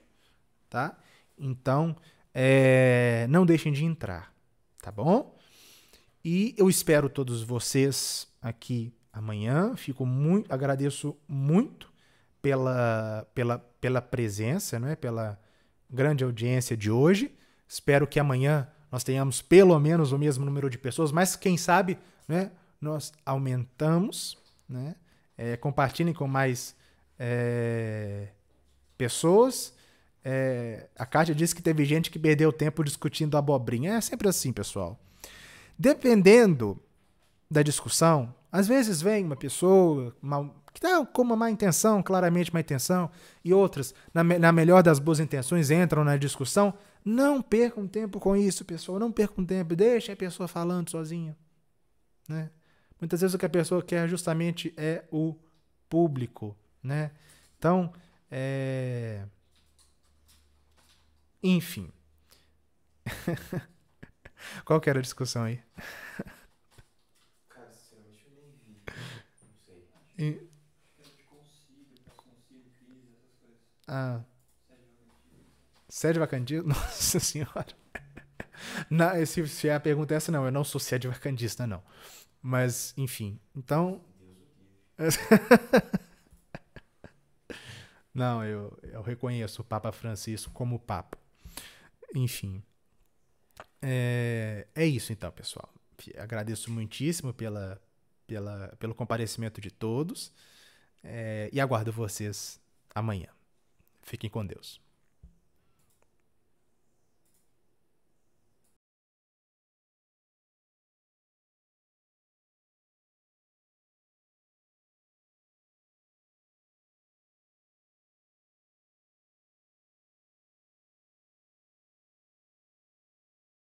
tá? Então, é, não deixem de entrar, tá bom? E eu espero todos vocês aqui amanhã. Fico muito, agradeço muito pela, pela, pela presença, não é? Pela grande audiência de hoje. Espero que amanhã nós tenhamos pelo menos o mesmo número de pessoas, mas quem sabe, né? Nós aumentamos, né? É, compartilhem com mais é, pessoas é, a Kátia disse que teve gente que perdeu tempo discutindo abobrinha. É sempre assim, pessoal. Dependendo da discussão, às vezes vem uma pessoa que está com uma má intenção, claramente má intenção, e outras, na, na melhor das boas intenções, entram na discussão. Não percam tempo com isso, pessoal. Não percam tempo. Deixa a pessoa falando sozinha. Né? Muitas vezes o que a pessoa quer justamente é o público. Né? Então, é enfim. Qual que era a discussão aí? Cara, sinceramente eu nem vi. Não sei. E... Ah. Sede vacandista? Nossa senhora. Na, se, se a pergunta é essa, não. Eu não sou sede vacandista, não. Mas, enfim. Então. não, eu, eu reconheço o Papa Francisco como Papa. Enfim. É, é isso então, pessoal. Agradeço muitíssimo pela, pela, pelo comparecimento de todos é, e aguardo vocês amanhã. Fiquem com Deus.